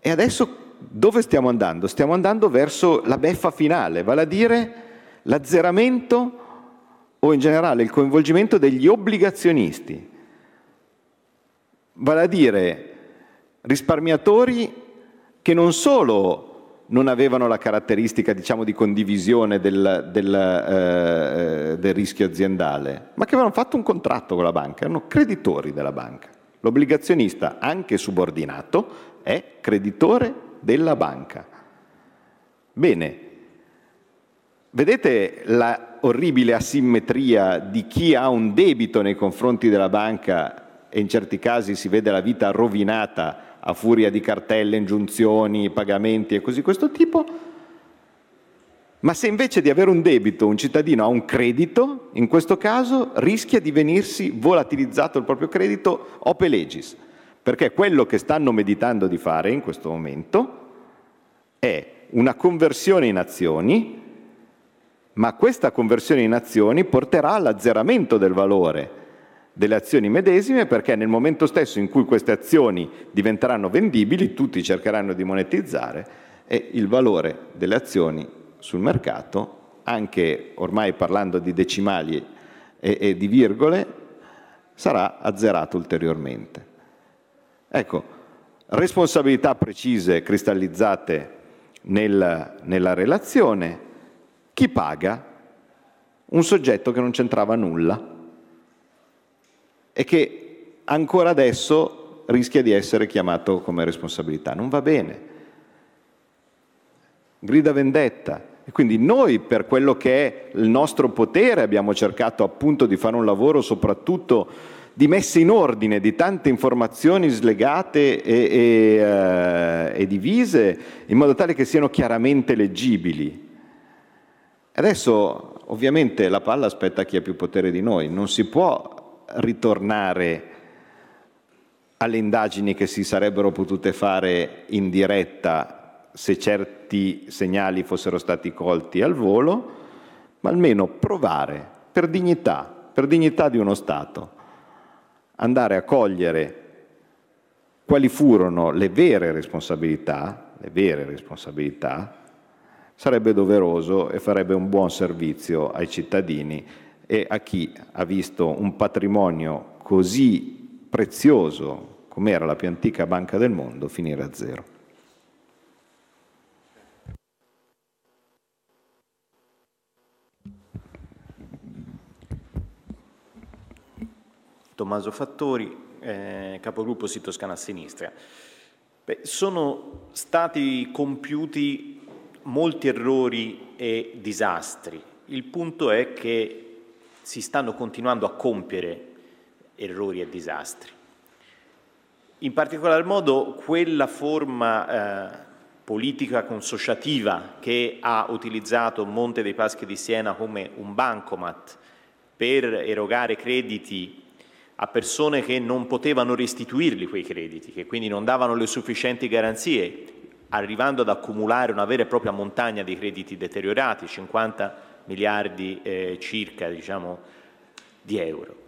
E adesso dove stiamo andando? Stiamo andando verso la beffa finale, vale a dire l'azzeramento o in generale il coinvolgimento degli obbligazionisti, vale a dire risparmiatori che non solo non avevano la caratteristica diciamo, di condivisione del, del, eh, eh, del, rischio aziendale, ma che avevano fatto un contratto con la banca, erano creditori della banca. L'obbligazionista, anche subordinato, è creditore della banca. Bene, vedete la orribile asimmetria di chi ha un debito nei confronti della banca e in certi casi si vede la vita rovinata a furia di cartelle, ingiunzioni, pagamenti e così questo tipo, ma se invece di avere un debito un cittadino ha un credito, in questo caso rischia di venirsi volatilizzato il proprio credito ope legis, perché quello che stanno meditando di fare in questo momento è una conversione in azioni, ma questa conversione in azioni porterà all'azzeramento del valore delle azioni medesime perché nel momento stesso in cui queste azioni diventeranno vendibili tutti cercheranno di monetizzare e il valore delle azioni sul mercato, anche ormai parlando di decimali e, e di virgole, sarà azzerato ulteriormente. Ecco, responsabilità precise cristallizzate nel, nella relazione, chi paga? Un soggetto che non c'entrava nulla e che ancora adesso rischia di essere chiamato come responsabilità. Non va bene. Grida vendetta. E quindi noi, per quello che è il nostro potere, abbiamo cercato appunto di fare un lavoro soprattutto di messa in ordine di tante informazioni slegate e, e, eh, e, divise in modo tale che siano chiaramente leggibili. Adesso ovviamente la palla aspetta chi ha più potere di noi, non si può ritornare alle indagini che si sarebbero potute fare in diretta se certi segnali fossero stati colti al volo, ma almeno provare per dignità, per dignità di uno Stato, andare a cogliere quali furono le vere responsabilità, le vere responsabilità, sarebbe doveroso e farebbe un buon servizio ai cittadini e a chi ha visto un patrimonio così prezioso come era la più antica banca del mondo finire a zero. Tommaso Fattori, eh, capogruppo Sito Toscana a Sinistra. Beh, sono stati compiuti molti errori e disastri. Il punto è che si stanno continuando a compiere errori e disastri. In particolar modo quella forma eh, politica consociativa che ha utilizzato Monte dei Paschi di Siena come un bancomat per erogare crediti a persone che non potevano restituirli quei crediti, che quindi non davano le sufficienti garanzie, arrivando ad accumulare una vera e propria montagna di crediti deteriorati, 50 miliardi eh, circa diciamo, di euro.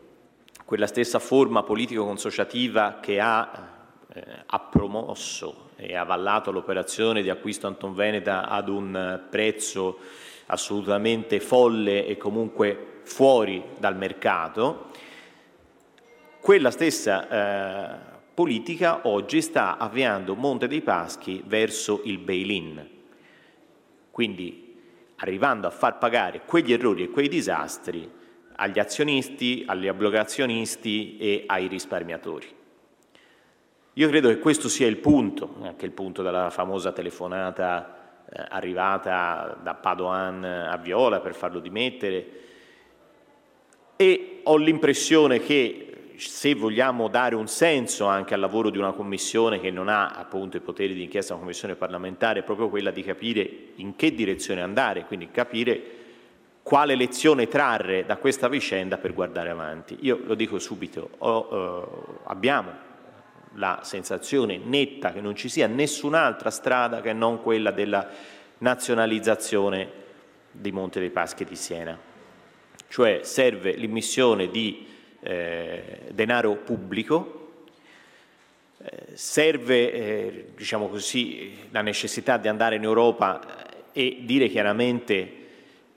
Quella stessa forma politico-consociativa che ha, eh, ha promosso e avallato l'operazione di acquisto Anton Veneta ad un eh, prezzo assolutamente folle e comunque fuori dal mercato, quella stessa eh, politica oggi sta avviando Monte dei Paschi verso il bail-in. Quindi arrivando a far pagare quegli errori e quei disastri agli azionisti, agli obbligazionisti e ai risparmiatori. Io credo che questo sia il punto, anche il punto della famosa telefonata eh, arrivata da Padoan a Viola per farlo dimettere, e ho l'impressione che se vogliamo dare un senso anche al lavoro di una commissione che non ha appunto i poteri di inchiesta, una commissione parlamentare, è proprio quella di capire in che direzione andare, quindi capire quale lezione trarre da questa vicenda per guardare avanti. Io lo dico subito, ho, eh, abbiamo la sensazione netta che non ci sia nessun'altra strada che non quella della nazionalizzazione di Monte dei Paschi di Siena. Cioè serve l'immissione di eh, denaro pubblico, eh, serve eh, diciamo così, la necessità di andare in Europa e dire chiaramente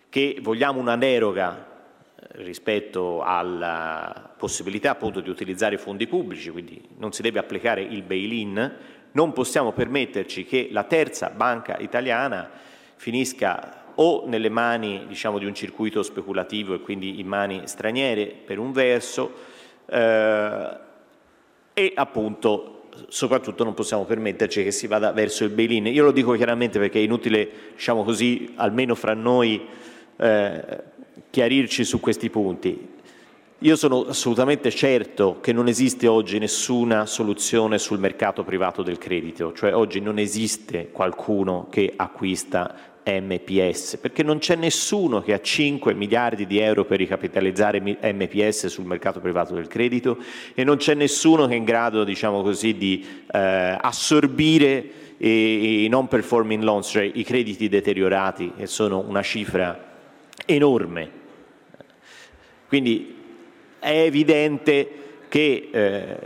che vogliamo una deroga rispetto alla possibilità appunto di utilizzare fondi pubblici, quindi non si deve applicare il bail-in, non possiamo permetterci che la terza banca italiana finisca o nelle mani diciamo, di un circuito speculativo e quindi in mani straniere per un verso eh, e appunto soprattutto non possiamo permetterci che si vada verso il bail-in. Io lo dico chiaramente perché è inutile, diciamo così, almeno fra noi eh, chiarirci su questi punti. Io sono assolutamente certo che non esiste oggi nessuna soluzione sul mercato privato del credito, cioè oggi non esiste qualcuno che acquista MPS, perché non c'è nessuno che ha 5 miliardi di euro per ricapitalizzare MPS sul mercato privato del credito e non c'è nessuno che è in grado, diciamo così, di eh, assorbire i, i non performing loans, cioè i crediti deteriorati, che sono una cifra enorme. Quindi è evidente che eh,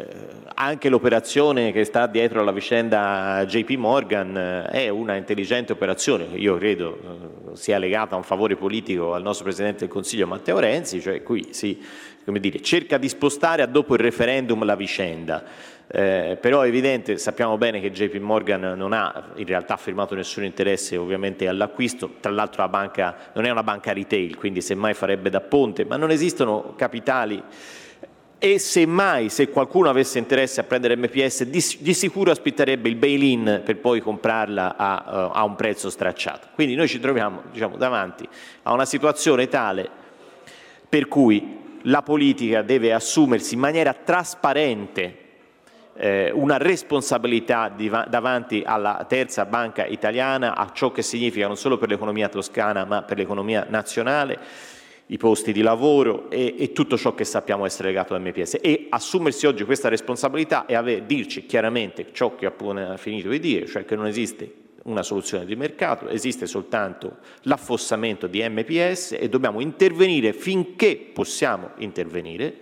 anche l'operazione che sta dietro alla vicenda JP Morgan eh, è una intelligente operazione, io credo eh, sia legata a un favore politico al nostro Presidente del Consiglio Matteo Renzi, cioè qui si dire, cerca di spostare a dopo il referendum la vicenda. Eh, però è evidente, sappiamo bene che JP Morgan non ha in realtà firmato nessun interesse ovviamente all'acquisto, tra l'altro la banca non è una banca retail, quindi semmai farebbe da ponte, ma non esistono capitali e semmai se qualcuno avesse interesse a prendere MPS di, di sicuro aspetterebbe il bail-in per poi comprarla a, eh, a, un prezzo stracciato. Quindi noi ci troviamo diciamo, davanti a una situazione tale per cui la politica deve assumersi in maniera trasparente eh, una responsabilità di, davanti alla terza banca italiana, a ciò che significa non solo per l'economia toscana ma per l'economia nazionale i posti di lavoro e, e, tutto ciò che sappiamo essere legato MPS. E assumersi oggi questa responsabilità e aver, dirci chiaramente ciò che appena ha finito di dire, cioè che non esiste una soluzione di mercato, esiste soltanto l'affossamento di MPS e dobbiamo intervenire finché possiamo intervenire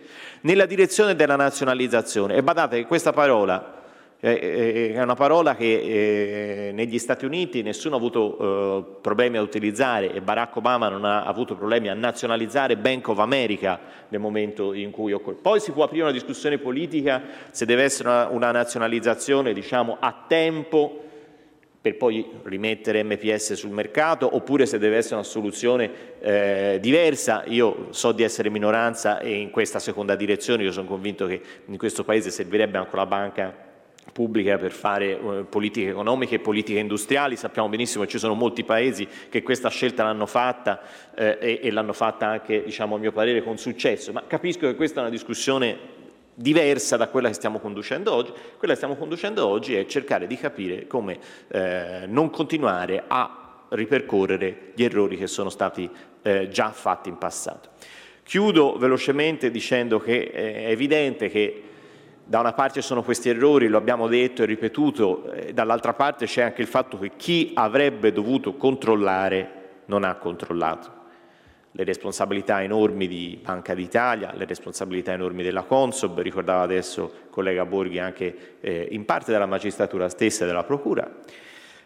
nella direzione della nazionalizzazione. E badate che questa parola eh, eh, è una parola che eh, negli Stati Uniti nessuno ha avuto problemi a utilizzare e Barack Obama non ha avuto problemi a nazionalizzare Bank of America nel momento in cui occorre. Poi si può aprire una discussione politica se deve essere una, una nazionalizzazione diciamo, a tempo per poi rimettere MPS sul mercato, oppure se deve essere una soluzione eh, diversa. Io so di essere minoranza e in questa seconda direzione io sono convinto che in questo Paese servirebbe anche la banca pubblica per fare eh, politiche economiche e politiche industriali. Sappiamo benissimo che ci sono molti paesi che questa scelta l'hanno fatta eh, e, e, l'hanno fatta anche, diciamo, a mio parere, con successo. Ma capisco che questa è una discussione diversa da quella che stiamo conducendo oggi. Quella che stiamo conducendo oggi è cercare di capire come eh, non continuare a ripercorrere gli errori che sono stati eh, già fatti in passato. Chiudo velocemente dicendo che è evidente che da una parte sono questi errori, lo abbiamo detto e ripetuto, eh, dall'altra parte c'è anche il fatto che chi avrebbe dovuto controllare non ha controllato. Le responsabilità enormi di Banca d'Italia, le responsabilità enormi della Consob, ricordava adesso il collega Borghi anche eh, in parte della magistratura stessa e della Procura.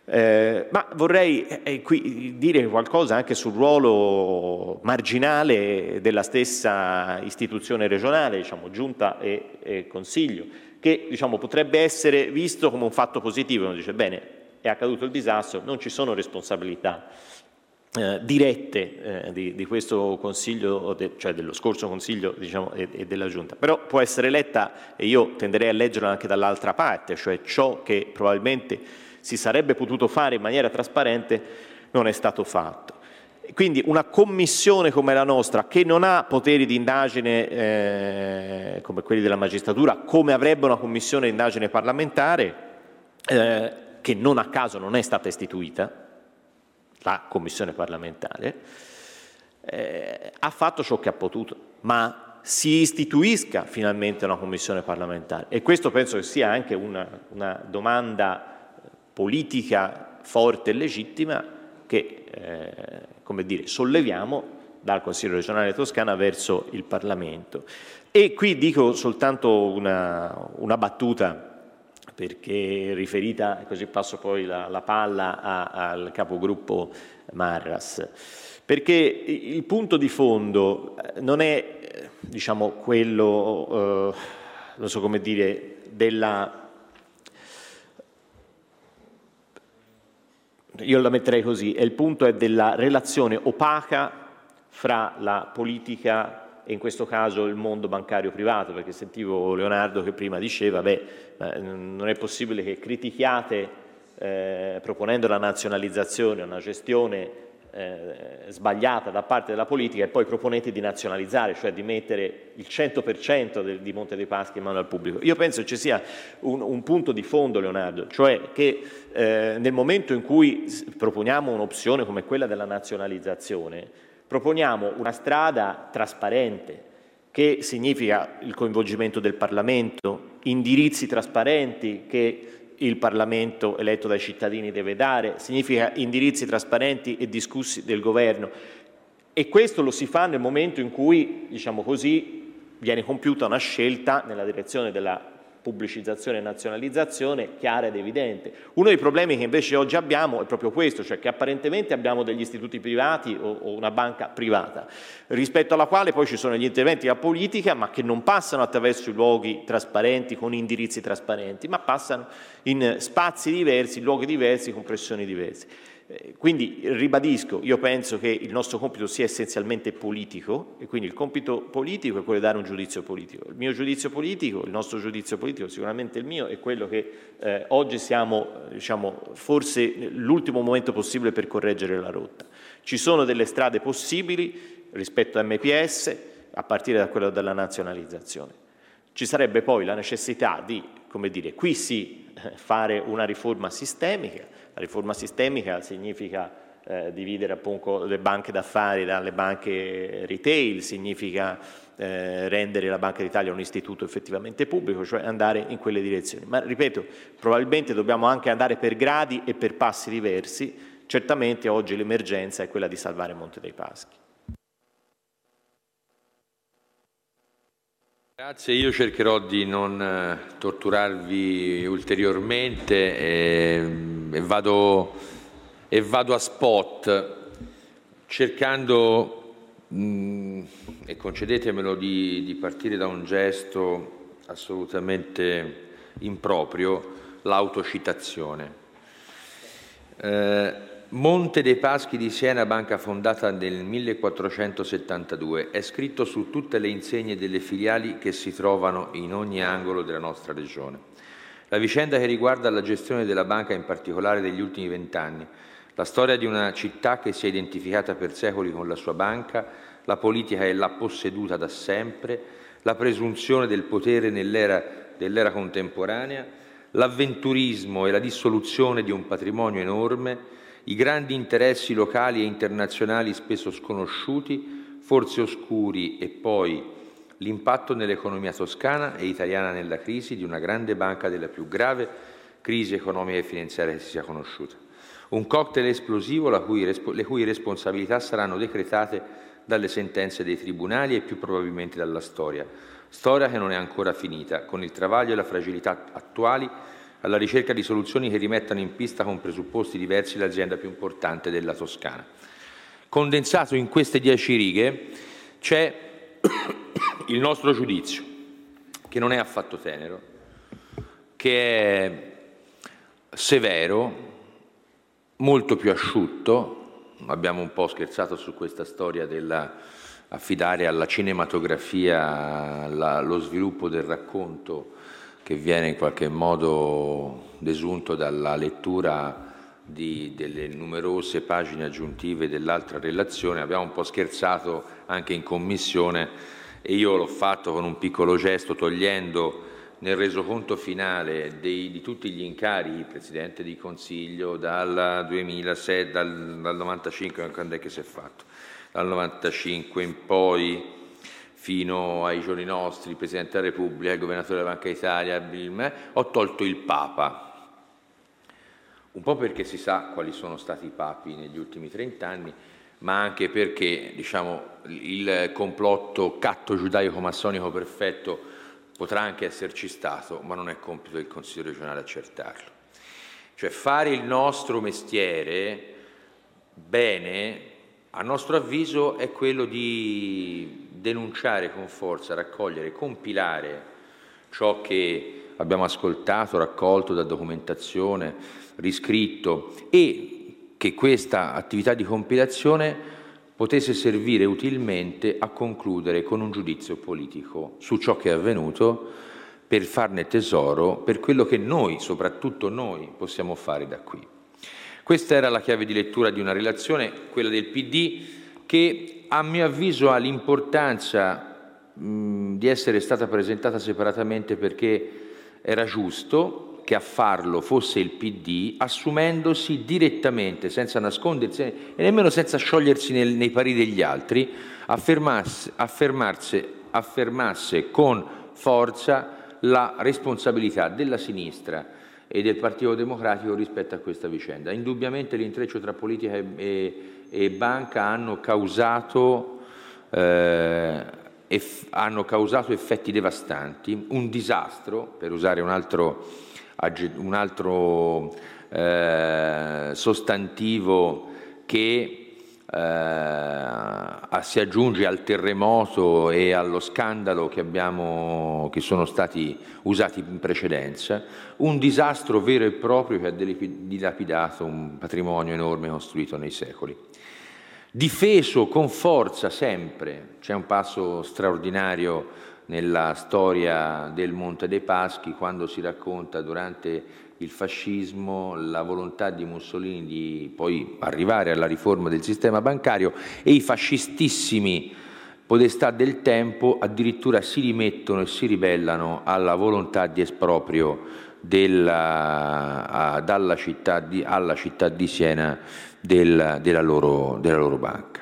Eh, ma vorrei eh, qui dire qualcosa anche sul ruolo marginale della stessa istituzione regionale, diciamo, giunta e, e consiglio, che diciamo, potrebbe essere visto come un fatto positivo. Uno dice, bene, è accaduto il disastro, non ci sono responsabilità eh, dirette eh, di, di, questo consiglio, de, cioè dello scorso consiglio diciamo, e, e della giunta, però può essere letta, e io tenderei a leggerla anche dall'altra parte, cioè ciò che probabilmente si sarebbe potuto fare in maniera trasparente non è stato fatto. Quindi una commissione come la nostra, che non ha poteri di indagine eh, come quelli della magistratura, come avrebbe una commissione di indagine parlamentare, eh, che non a caso non è stata istituita, la commissione parlamentare, eh, ha fatto ciò che ha potuto, ma si istituisca finalmente una commissione parlamentare. E questo penso che sia anche una, una domanda politica forte e legittima che eh, dire, solleviamo dal Consiglio regionale Toscana verso il Parlamento. E qui dico soltanto una, una battuta perché riferita, così passo poi la, la palla a, al capogruppo Marras, perché il punto di fondo eh, non è eh, diciamo, quello, eh, non so come dire, della Io la metterei così, il punto è della relazione opaca fra la politica e in questo caso il mondo bancario privato, perché sentivo Leonardo che prima diceva, beh, mm, non è possibile che critichiate eh, proponendo la nazionalizzazione, una gestione eh, sbagliata da parte della politica e poi proponete di nazionalizzare, cioè di mettere il 100% del, di Monte dei Paschi in mano al pubblico. Io penso ci sia un, un punto di fondo, Leonardo, cioè che eh, nel momento in cui proponiamo un'opzione come quella della nazionalizzazione, proponiamo una strada trasparente, che significa il coinvolgimento del Parlamento, indirizzi trasparenti che il Parlamento eletto dai cittadini deve dare, significa indirizzi trasparenti e discussi del governo. E questo lo si fa nel momento in cui, diciamo così, viene compiuta una scelta nella direzione della pubblicizzazione e nazionalizzazione chiara ed evidente. Uno dei problemi che invece oggi abbiamo è proprio questo, cioè che apparentemente abbiamo degli istituti privati o, o una banca privata, rispetto alla quale poi ci sono gli interventi a politica, ma che non passano attraverso i luoghi trasparenti, con indirizzi trasparenti, ma passano in spazi diversi, luoghi diversi, con pressioni diverse. Eh, quindi ribadisco, io penso che il nostro compito sia essenzialmente politico e quindi il compito politico è quello di dare un giudizio politico. Il mio giudizio politico, il nostro giudizio politico, sicuramente il mio, è quello che eh, oggi siamo eh, diciamo, forse l'ultimo momento possibile per correggere la rotta. Ci sono delle strade possibili rispetto a MPS, a partire da quella della nazionalizzazione. Ci sarebbe poi la necessità di, come dire, qui sì, fare una riforma sistemica, la riforma sistemica significa eh, dividere appunto le banche d'affari dalle banche retail, significa eh, rendere la Banca d'Italia un istituto effettivamente pubblico, cioè andare in quelle direzioni. Ma ripeto, probabilmente dobbiamo anche andare per gradi e per passi diversi. Certamente oggi l'emergenza è quella di salvare Monte dei Paschi. Grazie, io cercherò di non eh, torturarvi ulteriormente e, e, vado, e vado, a spot cercando, mh, mm, e concedetemelo, di, di partire da un gesto assolutamente improprio, l'autocitazione. Eh, Monte dei Paschi di Siena, banca fondata nel 1472, è scritto su tutte le insegne delle filiali che si trovano in ogni angolo della nostra regione. La vicenda che riguarda la gestione della banca, in particolare degli ultimi vent'anni, la storia di una città che si è identificata per secoli con la sua banca, la politica e l'ha posseduta da sempre, la presunzione del potere nell'era, dell'era contemporanea, l'avventurismo e la dissoluzione di un patrimonio enorme, i grandi interessi locali e internazionali spesso sconosciuti, forse oscuri e poi l'impatto nell'economia toscana e italiana nella crisi di una grande banca della più grave crisi economica e finanziaria che si sia conosciuta. Un cocktail esplosivo cui, le cui responsabilità saranno decretate dalle sentenze dei tribunali e più probabilmente dalla storia. Storia che non è ancora finita, con il travaglio e la fragilità attuali alla ricerca di soluzioni che rimettano in pista con presupposti diversi l'azienda più importante della Toscana. Condensato in queste dieci righe c'è il nostro giudizio, che non è affatto tenero, che è severo, molto più asciutto, abbiamo un po' scherzato su questa storia affidare alla cinematografia la, lo sviluppo del racconto che viene in qualche modo desunto dalla lettura di, delle numerose pagine aggiuntive dell'altra relazione. Abbiamo un po' scherzato anche in commissione e io l'ho fatto con un piccolo gesto togliendo nel resoconto finale dei, di tutti gli incarichi Presidente di Consiglio dal 2006, dal, dal 95, quando è che si è fatto? Dal 95 in poi fino ai giorni nostri, il Presidente della Repubblica, il Governatore della Banca d'Italia, ho tolto il Papa. Un po' perché si sa quali sono stati i papi negli ultimi trent'anni, ma anche perché diciamo, il complotto catto giudaico-massonico perfetto potrà anche esserci stato, ma non è compito del Consiglio regionale accertarlo. Cioè fare il nostro mestiere bene, a nostro avviso, è quello di denunciare con forza, raccogliere, compilare ciò che abbiamo ascoltato, raccolto da documentazione, riscritto e che questa attività di compilazione potesse servire utilmente a concludere con un giudizio politico su ciò che è avvenuto per farne tesoro per quello che noi, soprattutto noi, possiamo fare da qui. Questa era la chiave di lettura di una relazione, quella del PD, che a mio avviso ha l'importanza di essere stata presentata separatamente perché era giusto che a farlo fosse il PD, assumendosi direttamente, senza nascondersi e nemmeno senza sciogliersi nel, nei pari degli altri, affermasse, affermarse, affermasse con forza la responsabilità della sinistra e del Partito Democratico rispetto a questa vicenda. Indubbiamente l'intreccio tra politica e, e, e banca hanno causato, eh, eff, hanno causato, effetti devastanti, un disastro, per usare un altro, un altro eh, sostantivo che eh, si aggiunge al terremoto e allo scandalo che, abbiamo, che sono stati usati in precedenza, un disastro vero e proprio che ha dilapidato un patrimonio enorme costruito nei secoli. Difeso con forza sempre, c'è un passo straordinario nella storia del Monte dei Paschi quando si racconta durante il fascismo, la volontà di Mussolini di poi arrivare alla riforma del sistema bancario e i fascistissimi podestà del tempo addirittura si rimettono e si ribellano alla volontà di esproprio della, a, dalla città di, alla città di Siena del, della, loro, della loro banca.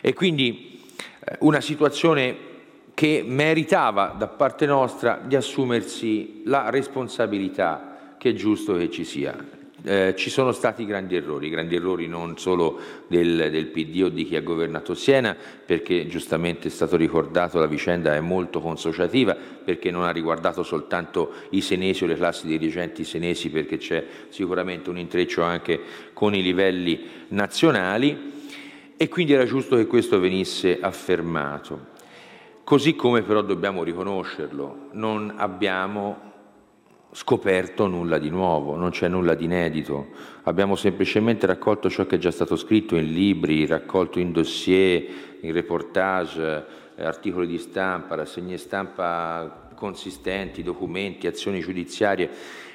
E quindi eh, una situazione che meritava da parte nostra di assumersi la responsabilità che è giusto che ci sia. Eh, ci sono stati grandi errori, grandi errori non solo del, del, PD o di chi ha governato Siena, perché giustamente è stato ricordato la vicenda è molto consociativa, perché non ha riguardato soltanto i senesi o le classi dirigenti senesi, perché c'è sicuramente un intreccio anche con i livelli nazionali e quindi era giusto che questo venisse affermato. Così come però dobbiamo riconoscerlo, non abbiamo scoperto nulla di nuovo, non c'è nulla di inedito. Abbiamo semplicemente raccolto ciò che è già stato scritto in libri, raccolto in dossier, in reportage, eh, articoli di stampa, rassegne stampa consistenti, documenti, azioni giudiziarie.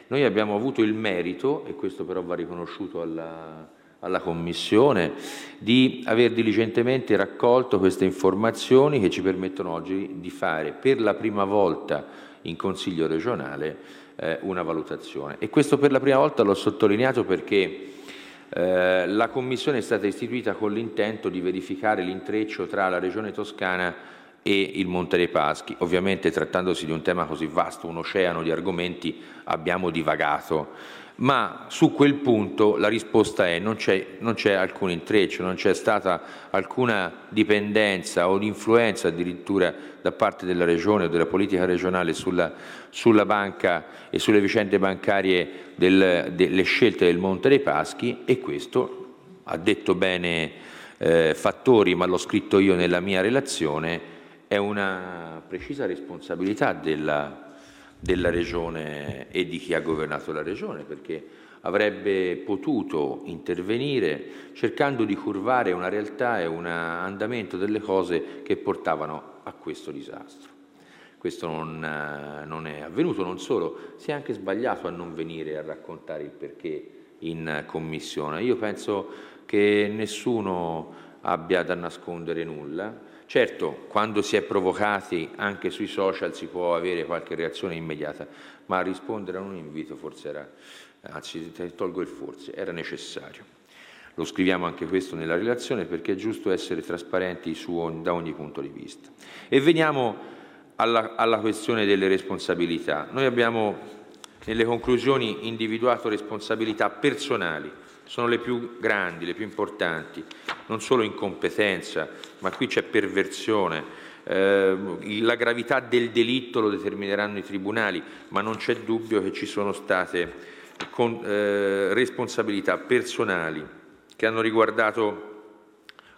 Noi abbiamo avuto il merito, e questo però va riconosciuto alla, alla Commissione, di aver diligentemente raccolto queste informazioni che ci permettono oggi di fare per la prima volta in Consiglio regionale eh, una valutazione. E questo per la prima volta l'ho sottolineato perché eh, la Commissione è stata istituita con l'intento di verificare l'intreccio tra la Regione Toscana e il Monte dei Paschi. Ovviamente trattandosi di un tema così vasto, un oceano di argomenti, abbiamo divagato ma su quel punto la risposta è non c'è, non c'è alcun intreccio, non c'è stata alcuna dipendenza o influenza addirittura da parte della regione o della politica regionale sulla, sulla banca e sulle vicende bancarie del, delle scelte del Monte dei Paschi e questo ha detto bene eh, Fattori, ma l'ho scritto io nella mia relazione, è una precisa responsabilità della della regione e di chi ha governato la regione, perché avrebbe potuto intervenire cercando di curvare una realtà e un andamento delle cose che portavano a questo disastro. Questo non, eh, non è avvenuto, non solo, si è anche sbagliato a non venire a raccontare il perché in commissione. Io penso che nessuno abbia da nascondere nulla Certo, quando si è provocati anche sui social si può avere qualche reazione immediata, ma rispondere a un invito forse era, anzi tolgo il forse, era necessario. Lo scriviamo anche questo nella relazione perché è giusto essere trasparenti su, da ogni punto di vista. E veniamo alla, alla questione delle responsabilità. Noi abbiamo nelle conclusioni individuato responsabilità personali, sono le più grandi, le più importanti, non solo in competenza, ma qui c'è perversione. Eh, la gravità del delitto lo determineranno i tribunali, ma non c'è dubbio che ci sono state con, eh, responsabilità personali che hanno riguardato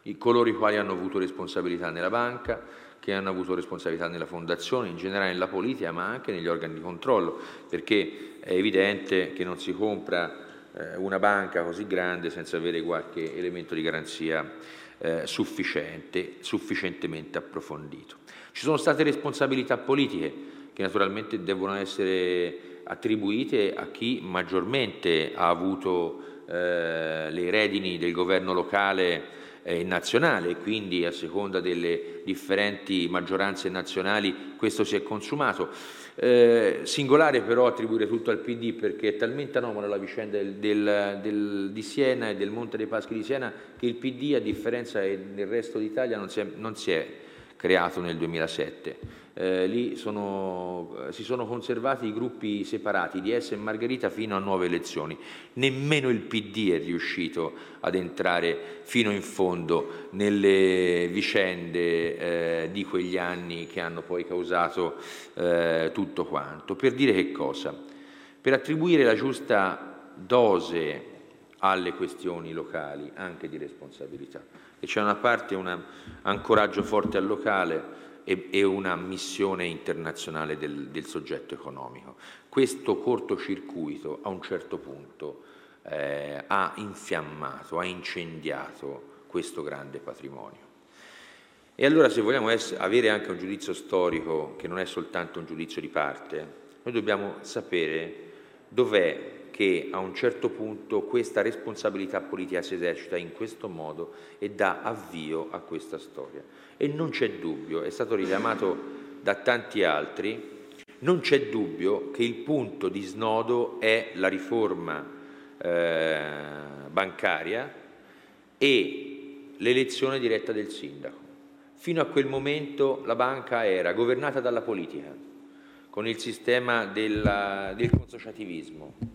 i, coloro i quali hanno avuto responsabilità nella banca, che hanno avuto responsabilità nella fondazione, in generale nella politica, ma anche negli organi di controllo, perché è evidente che non si compra eh, una banca così grande senza avere qualche elemento di garanzia eh, sufficiente, sufficientemente approfondito. Ci sono state responsabilità politiche che naturalmente devono essere attribuite a chi maggiormente ha avuto eh, le redini del governo locale eh, nazionale e quindi a seconda delle differenti maggioranze nazionali questo si è consumato. Eh, singolare però attribuire tutto al PD perché è talmente anomala la vicenda del, del, del, di Siena e del Monte dei Paschi di Siena che il PD a differenza del resto d'Italia non si è, non si è creato nel 2007. Eh, lì sono, si sono conservati i gruppi separati di S e Margherita fino a nuove elezioni. Nemmeno il PD è riuscito ad entrare fino in fondo nelle vicende eh, di quegli anni che hanno poi causato eh, tutto quanto. Per dire che cosa? Per attribuire la giusta dose alle questioni locali, anche di responsabilità. E c'è una parte un ancoraggio forte al locale e, e una missione internazionale del, del, soggetto economico. Questo cortocircuito a un certo punto eh, ha infiammato, ha incendiato questo grande patrimonio. E allora se vogliamo essere, avere anche un giudizio storico che non è soltanto un giudizio di parte, noi dobbiamo sapere dov'è che a un certo punto questa responsabilità politica si esercita in questo modo e dà avvio a questa storia. E non c'è dubbio, è stato richiamato da tanti altri, non c'è dubbio che il punto di snodo è la riforma eh, bancaria e l'elezione diretta del sindaco. Fino a quel momento la banca era governata dalla politica, con il sistema della, del consociativismo,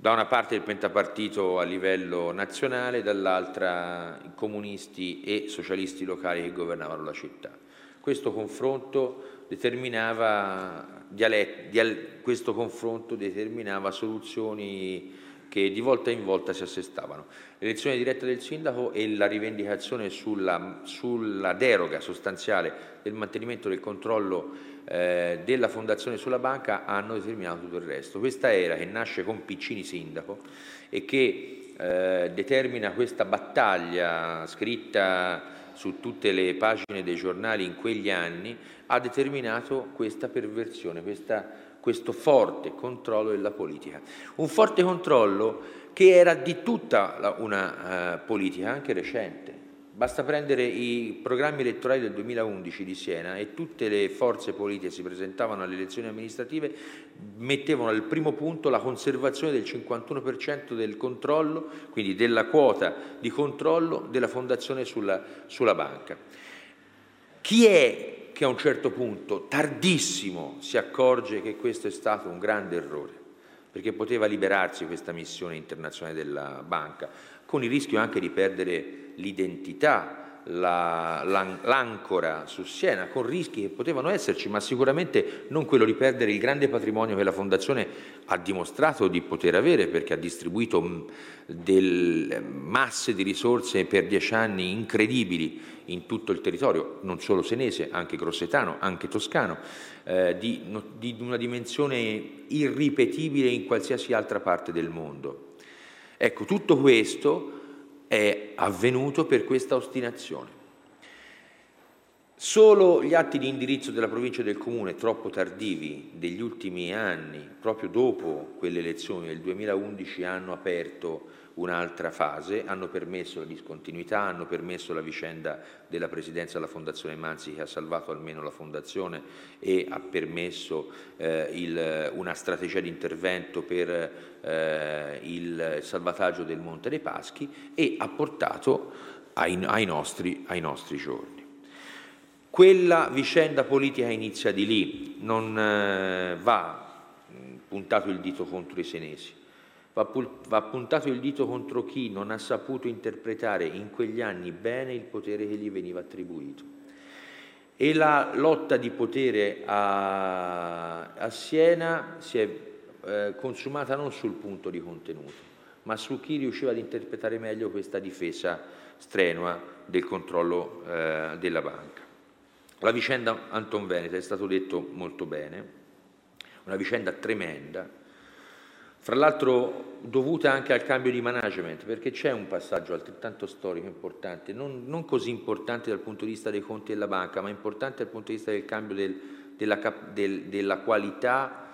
da una parte il pentapartito a livello nazionale, dall'altra i comunisti e socialisti locali che governavano la città. Questo confronto determinava, dialet, dial, questo confronto determinava soluzioni che di volta in volta si assestavano. L'elezione diretta del sindaco e la rivendicazione sulla, sulla deroga sostanziale del mantenimento del controllo eh, della fondazione sulla banca hanno determinato tutto il resto. Questa era che nasce con Piccini sindaco e che eh, determina questa battaglia scritta su tutte le pagine dei giornali in quegli anni, ha determinato questa perversione, questa, questo forte controllo della politica. Un forte controllo che era di tutta una uh, politica, anche recente, Basta prendere i programmi elettorali del 2011 di Siena e tutte le forze politiche si presentavano alle elezioni amministrative mettevano al primo punto la conservazione del 51% del controllo, quindi della quota di controllo della fondazione sulla, sulla banca. Chi è che a un certo punto, tardissimo, si accorge che questo è stato un grande errore? perché poteva liberarsi questa missione internazionale della banca con il rischio anche di perdere l'identità, la, l'ancora su Siena, con rischi che potevano esserci, ma sicuramente non quello di perdere il grande patrimonio che la Fondazione ha dimostrato di poter avere perché ha distribuito mm, del, masse di risorse per dieci anni incredibili in tutto il territorio, non solo senese, anche grossetano, anche toscano, eh, di, no, di una dimensione irripetibile in qualsiasi altra parte del mondo. Ecco, tutto questo è avvenuto per questa ostinazione. Solo gli atti di indirizzo della provincia del comune, troppo tardivi degli ultimi anni, proprio dopo quelle elezioni del 2011, hanno aperto un'altra fase, hanno permesso la discontinuità, hanno permesso la vicenda della presidenza della Fondazione Manzi che ha salvato almeno la Fondazione e ha permesso eh, il, una strategia di intervento per eh, il salvataggio del Monte dei Paschi e ha portato ai, ai, nostri, ai nostri giorni. Quella vicenda politica inizia di lì, non eh, va mm, puntato il dito contro i senesi va puntato il dito contro chi non ha saputo interpretare in quegli anni bene il potere che gli veniva attribuito. E la lotta di potere a, a Siena si è eh, consumata non sul punto di contenuto, ma su chi riusciva ad interpretare meglio questa difesa strenua del controllo eh, della banca. La vicenda Anton Veneta è stato detto molto bene, una vicenda tremenda, fra l'altro dovuta anche al cambio di management, perché c'è un passaggio altrettanto storico importante, non, non così importante dal punto di vista dei conti della banca, ma importante dal punto di vista del cambio del, della, del, della, qualità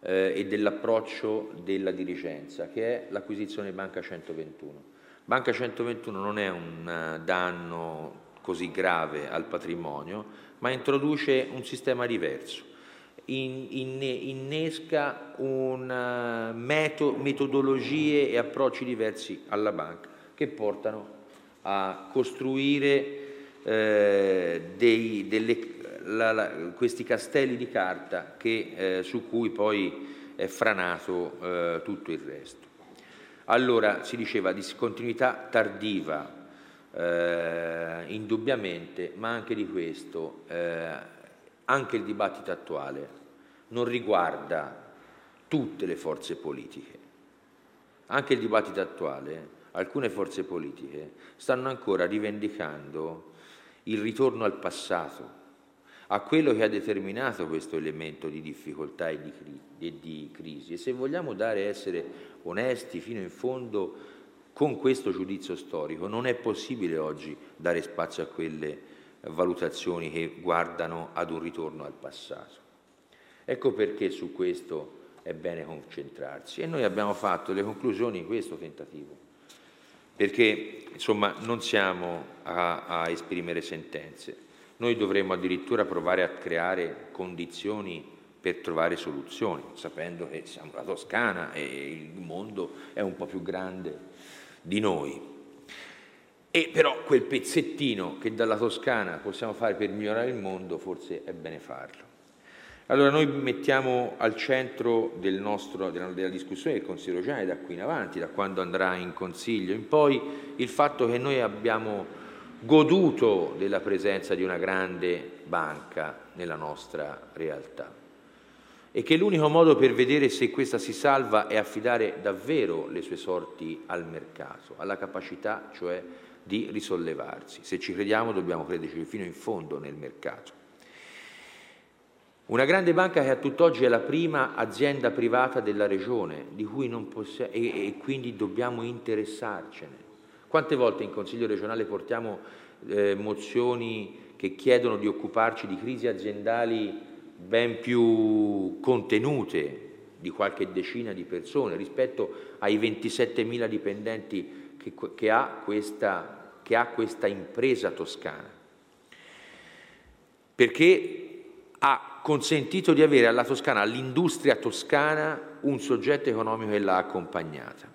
eh, e dell'approccio della dirigenza, che è l'acquisizione Banca 121. Banca 121 non è un eh, danno così grave al patrimonio, ma introduce un sistema diverso innesca un eh, meto, metodologie e approcci diversi alla banca che portano a costruire eh, dei, delle, la, la, questi castelli di carta che, eh, su cui poi è franato eh, tutto il resto. Allora si diceva discontinuità tardiva, eh, indubbiamente, ma anche di questo, eh, anche il dibattito attuale non riguarda tutte le forze politiche. Anche il dibattito attuale, alcune forze politiche stanno ancora rivendicando il ritorno al passato, a quello che ha determinato questo elemento di difficoltà e di, e di crisi. E se vogliamo dare, essere onesti fino in fondo con questo giudizio storico, non è possibile oggi dare spazio a quelle valutazioni che guardano ad un ritorno al passato. Ecco perché su questo è bene concentrarsi e noi abbiamo fatto le conclusioni in questo tentativo, perché insomma non siamo a, a esprimere sentenze, noi dovremmo addirittura provare a creare condizioni per trovare soluzioni, sapendo che siamo la Toscana e il mondo è un po' più grande di noi. E però quel pezzettino che dalla Toscana possiamo fare per migliorare il mondo, forse è bene farlo. Allora noi mettiamo al centro del nostro, della, della, discussione del Consiglio regionale da qui in avanti, da quando andrà in Consiglio in poi, il fatto che noi abbiamo goduto della presenza di una grande banca nella nostra realtà e che l'unico modo per vedere se questa si salva è affidare davvero le sue sorti al mercato, alla capacità cioè di risollevarsi. Se ci crediamo dobbiamo crederci fino in fondo nel mercato. Una grande banca che a tutt'oggi è la prima azienda privata della regione possa- e, e, quindi dobbiamo interessarcene. Quante volte in Consiglio regionale portiamo eh, mozioni che chiedono di occuparci di crisi aziendali ben più contenute di qualche decina di persone rispetto ai 27.000 dipendenti che, che, ha, questa, che ha questa impresa toscana? Perché ha consentito di avere alla Toscana, all'industria toscana, un soggetto economico che l'ha accompagnata.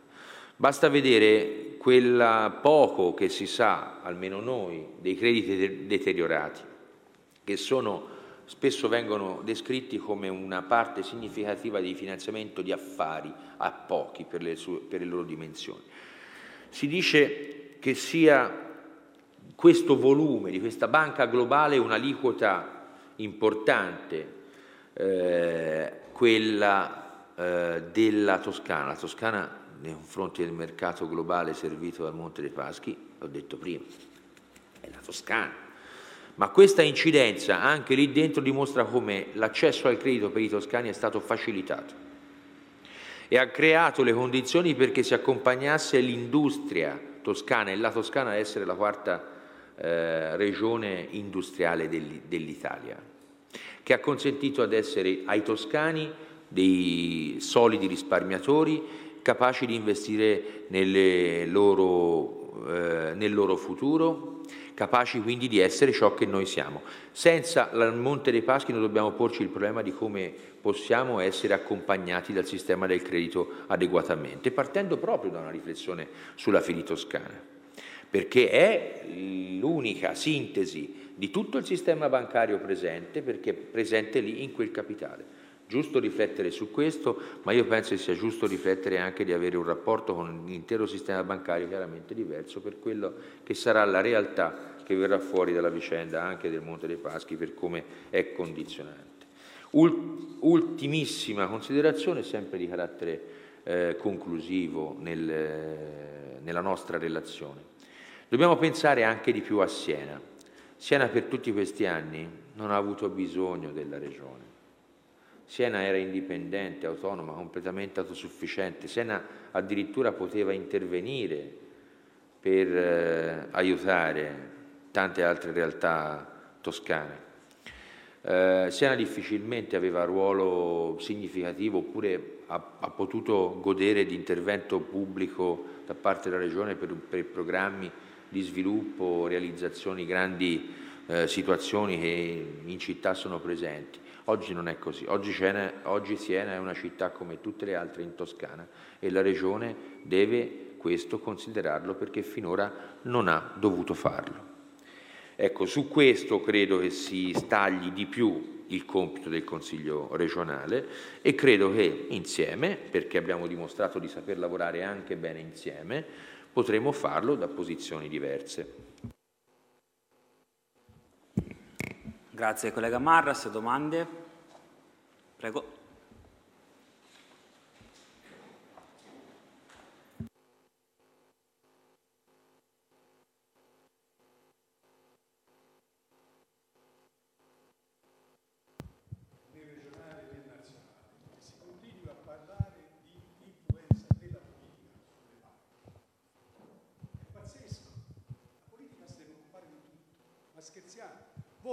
Basta vedere quel poco che si sa, almeno noi, dei crediti deteriorati, che sono, spesso vengono descritti come una parte significativa di finanziamento di affari a pochi per le, sue, per le loro dimensioni. Si dice che sia questo volume di questa banca globale un'aliquota importante, eh, quella eh, della Toscana. La Toscana nei confronti del mercato globale servito dal Monte dei Paschi, l'ho detto prima, è la Toscana. Ma questa incidenza anche lì dentro dimostra come l'accesso al credito per i toscani è stato facilitato e ha creato le condizioni perché si accompagnasse l'industria toscana e la Toscana ad essere la quarta eh, regione industriale dell'Italia che ha consentito ad essere ai toscani dei solidi risparmiatori capaci di investire loro, eh, nel loro futuro, capaci quindi di essere ciò che noi siamo. Senza il Monte dei Paschi noi dobbiamo porci il problema di come possiamo essere accompagnati dal sistema del credito adeguatamente, partendo proprio da una riflessione sulla Fili Toscana, perché è l'unica sintesi di tutto il sistema bancario presente perché è presente lì in quel capitale. Giusto riflettere su questo, ma io penso che sia giusto riflettere anche di avere un rapporto con l'intero sistema bancario chiaramente diverso per quello che sarà la realtà che verrà fuori dalla vicenda anche del Monte dei Paschi per come è condizionante. Ultimissima considerazione, sempre di carattere eh, conclusivo nel, nella nostra relazione. Dobbiamo pensare anche di più a Siena Siena per tutti questi anni non ha avuto bisogno della regione. Siena era indipendente, autonoma, completamente autosufficiente. Siena addirittura poteva intervenire per eh, aiutare tante altre realtà toscane. Eh, Siena difficilmente aveva ruolo significativo oppure ha, ha, potuto godere di intervento pubblico da parte della Regione per, per programmi di sviluppo, realizzazioni, grandi eh, situazioni che in città sono presenti. Oggi non è così, oggi, Siena, oggi Siena è una città come tutte le altre in Toscana e la Regione deve questo considerarlo perché finora non ha dovuto farlo. Ecco, su questo credo che si stagli di più il compito del Consiglio regionale e credo che insieme, perché abbiamo dimostrato di saper lavorare anche bene insieme, potremo farlo da posizioni diverse. Grazie collega Marras, domande? Prego.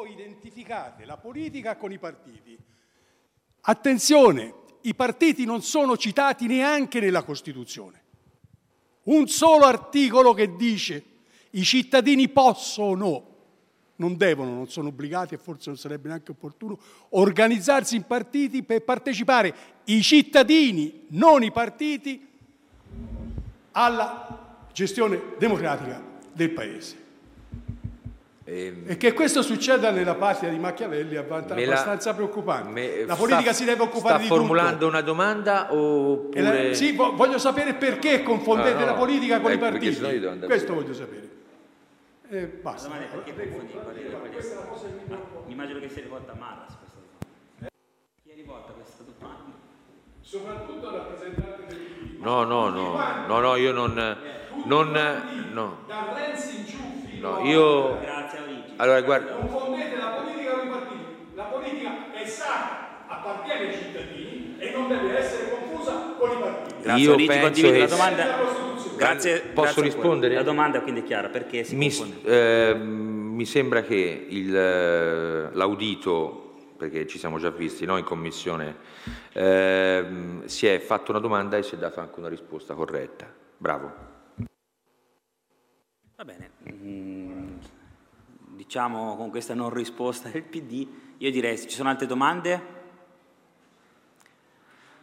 voi identificate la politica con i partiti. Attenzione, i partiti non sono citati neanche nella Costituzione. Un solo articolo che dice i cittadini possono, non devono, non sono obbligati e forse non sarebbe neanche opportuno, organizzarsi in partiti per partecipare i cittadini, non i partiti, alla gestione democratica del Paese. Ehm, e, che questo succeda nella patria di Machiavelli è abbastanza la, preoccupante. Me, eh, la politica sta, si deve occupare di tutto. Sta formulando una domanda oppure... sì, voglio sapere perché confondete ah, no, la politica con eh, i ecco, partiti. Questo voglio sapere. E eh, basta. La domanda è eh, perché confondi il ah, immagino che sia rivolta a Marras questa domanda. Chi è rivolta questa domanda? Soprattutto al rappresentante del... No, no, no, no, no, io non non, no. Da Renzi in giù fino no, io... Grazie Luigi. Allora, guarda... Confondete la politica con i partiti. La politica è sana appartiene ai cittadini e non deve essere confusa con i partiti. Grazie io Luigi, penso la domanda. Grazie, posso grazie rispondere? La domanda quindi è chiara, perché si mi, eh, mi sembra che il, eh, l'audito perché ci siamo già visti no? in commissione, eh, si è fatto una domanda e si è data anche una risposta corretta. Bravo. Va bene, mm, diciamo con questa non risposta del PD, io direi se ci sono altre domande.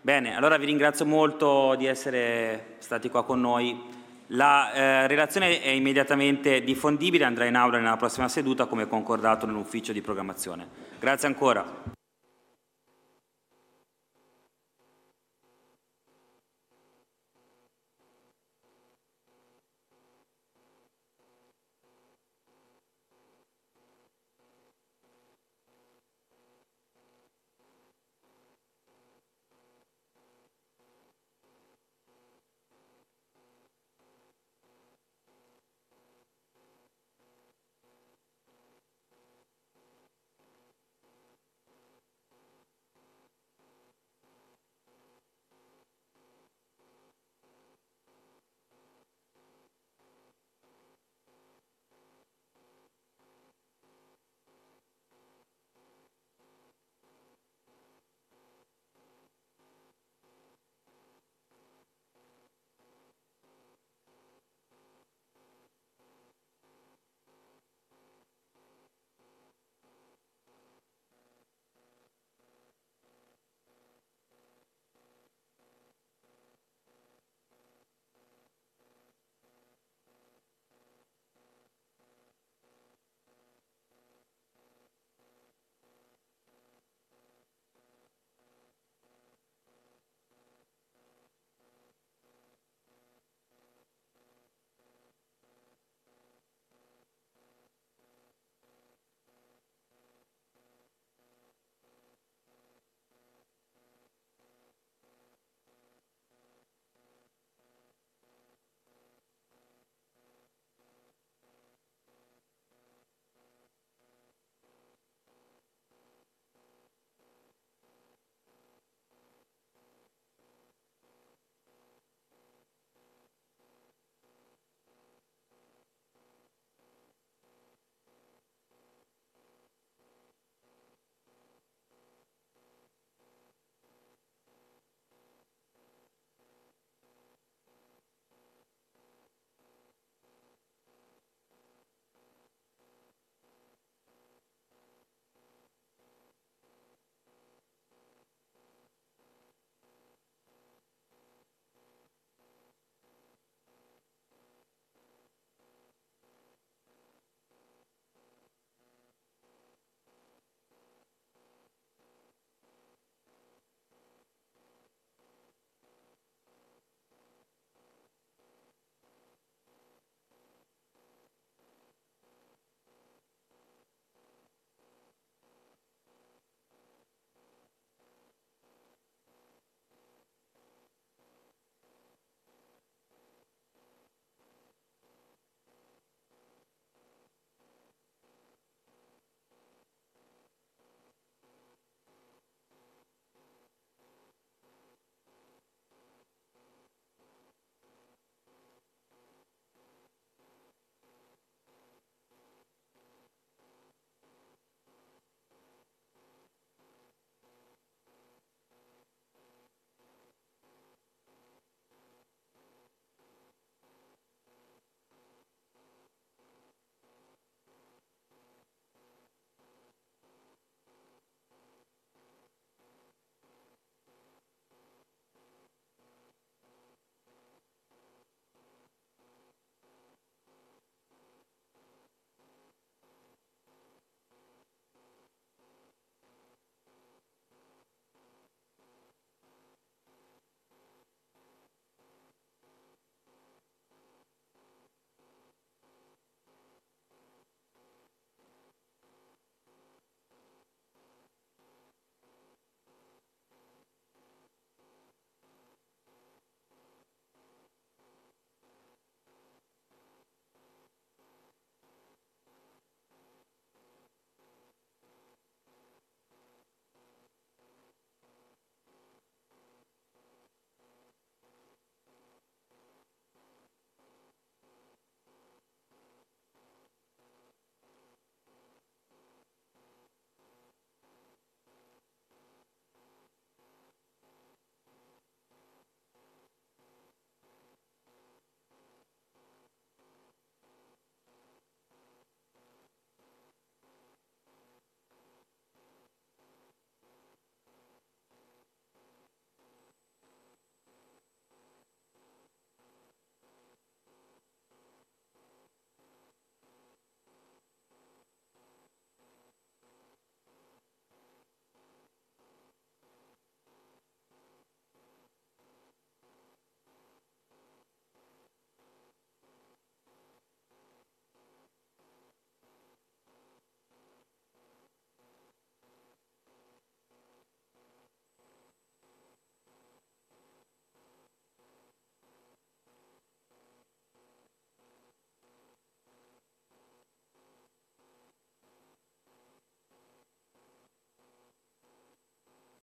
Bene, allora vi ringrazio molto di essere stati qua con noi. La eh, relazione è immediatamente diffondibile, andrà in aula nella prossima seduta come concordato nell'ufficio di programmazione. Grazie ancora.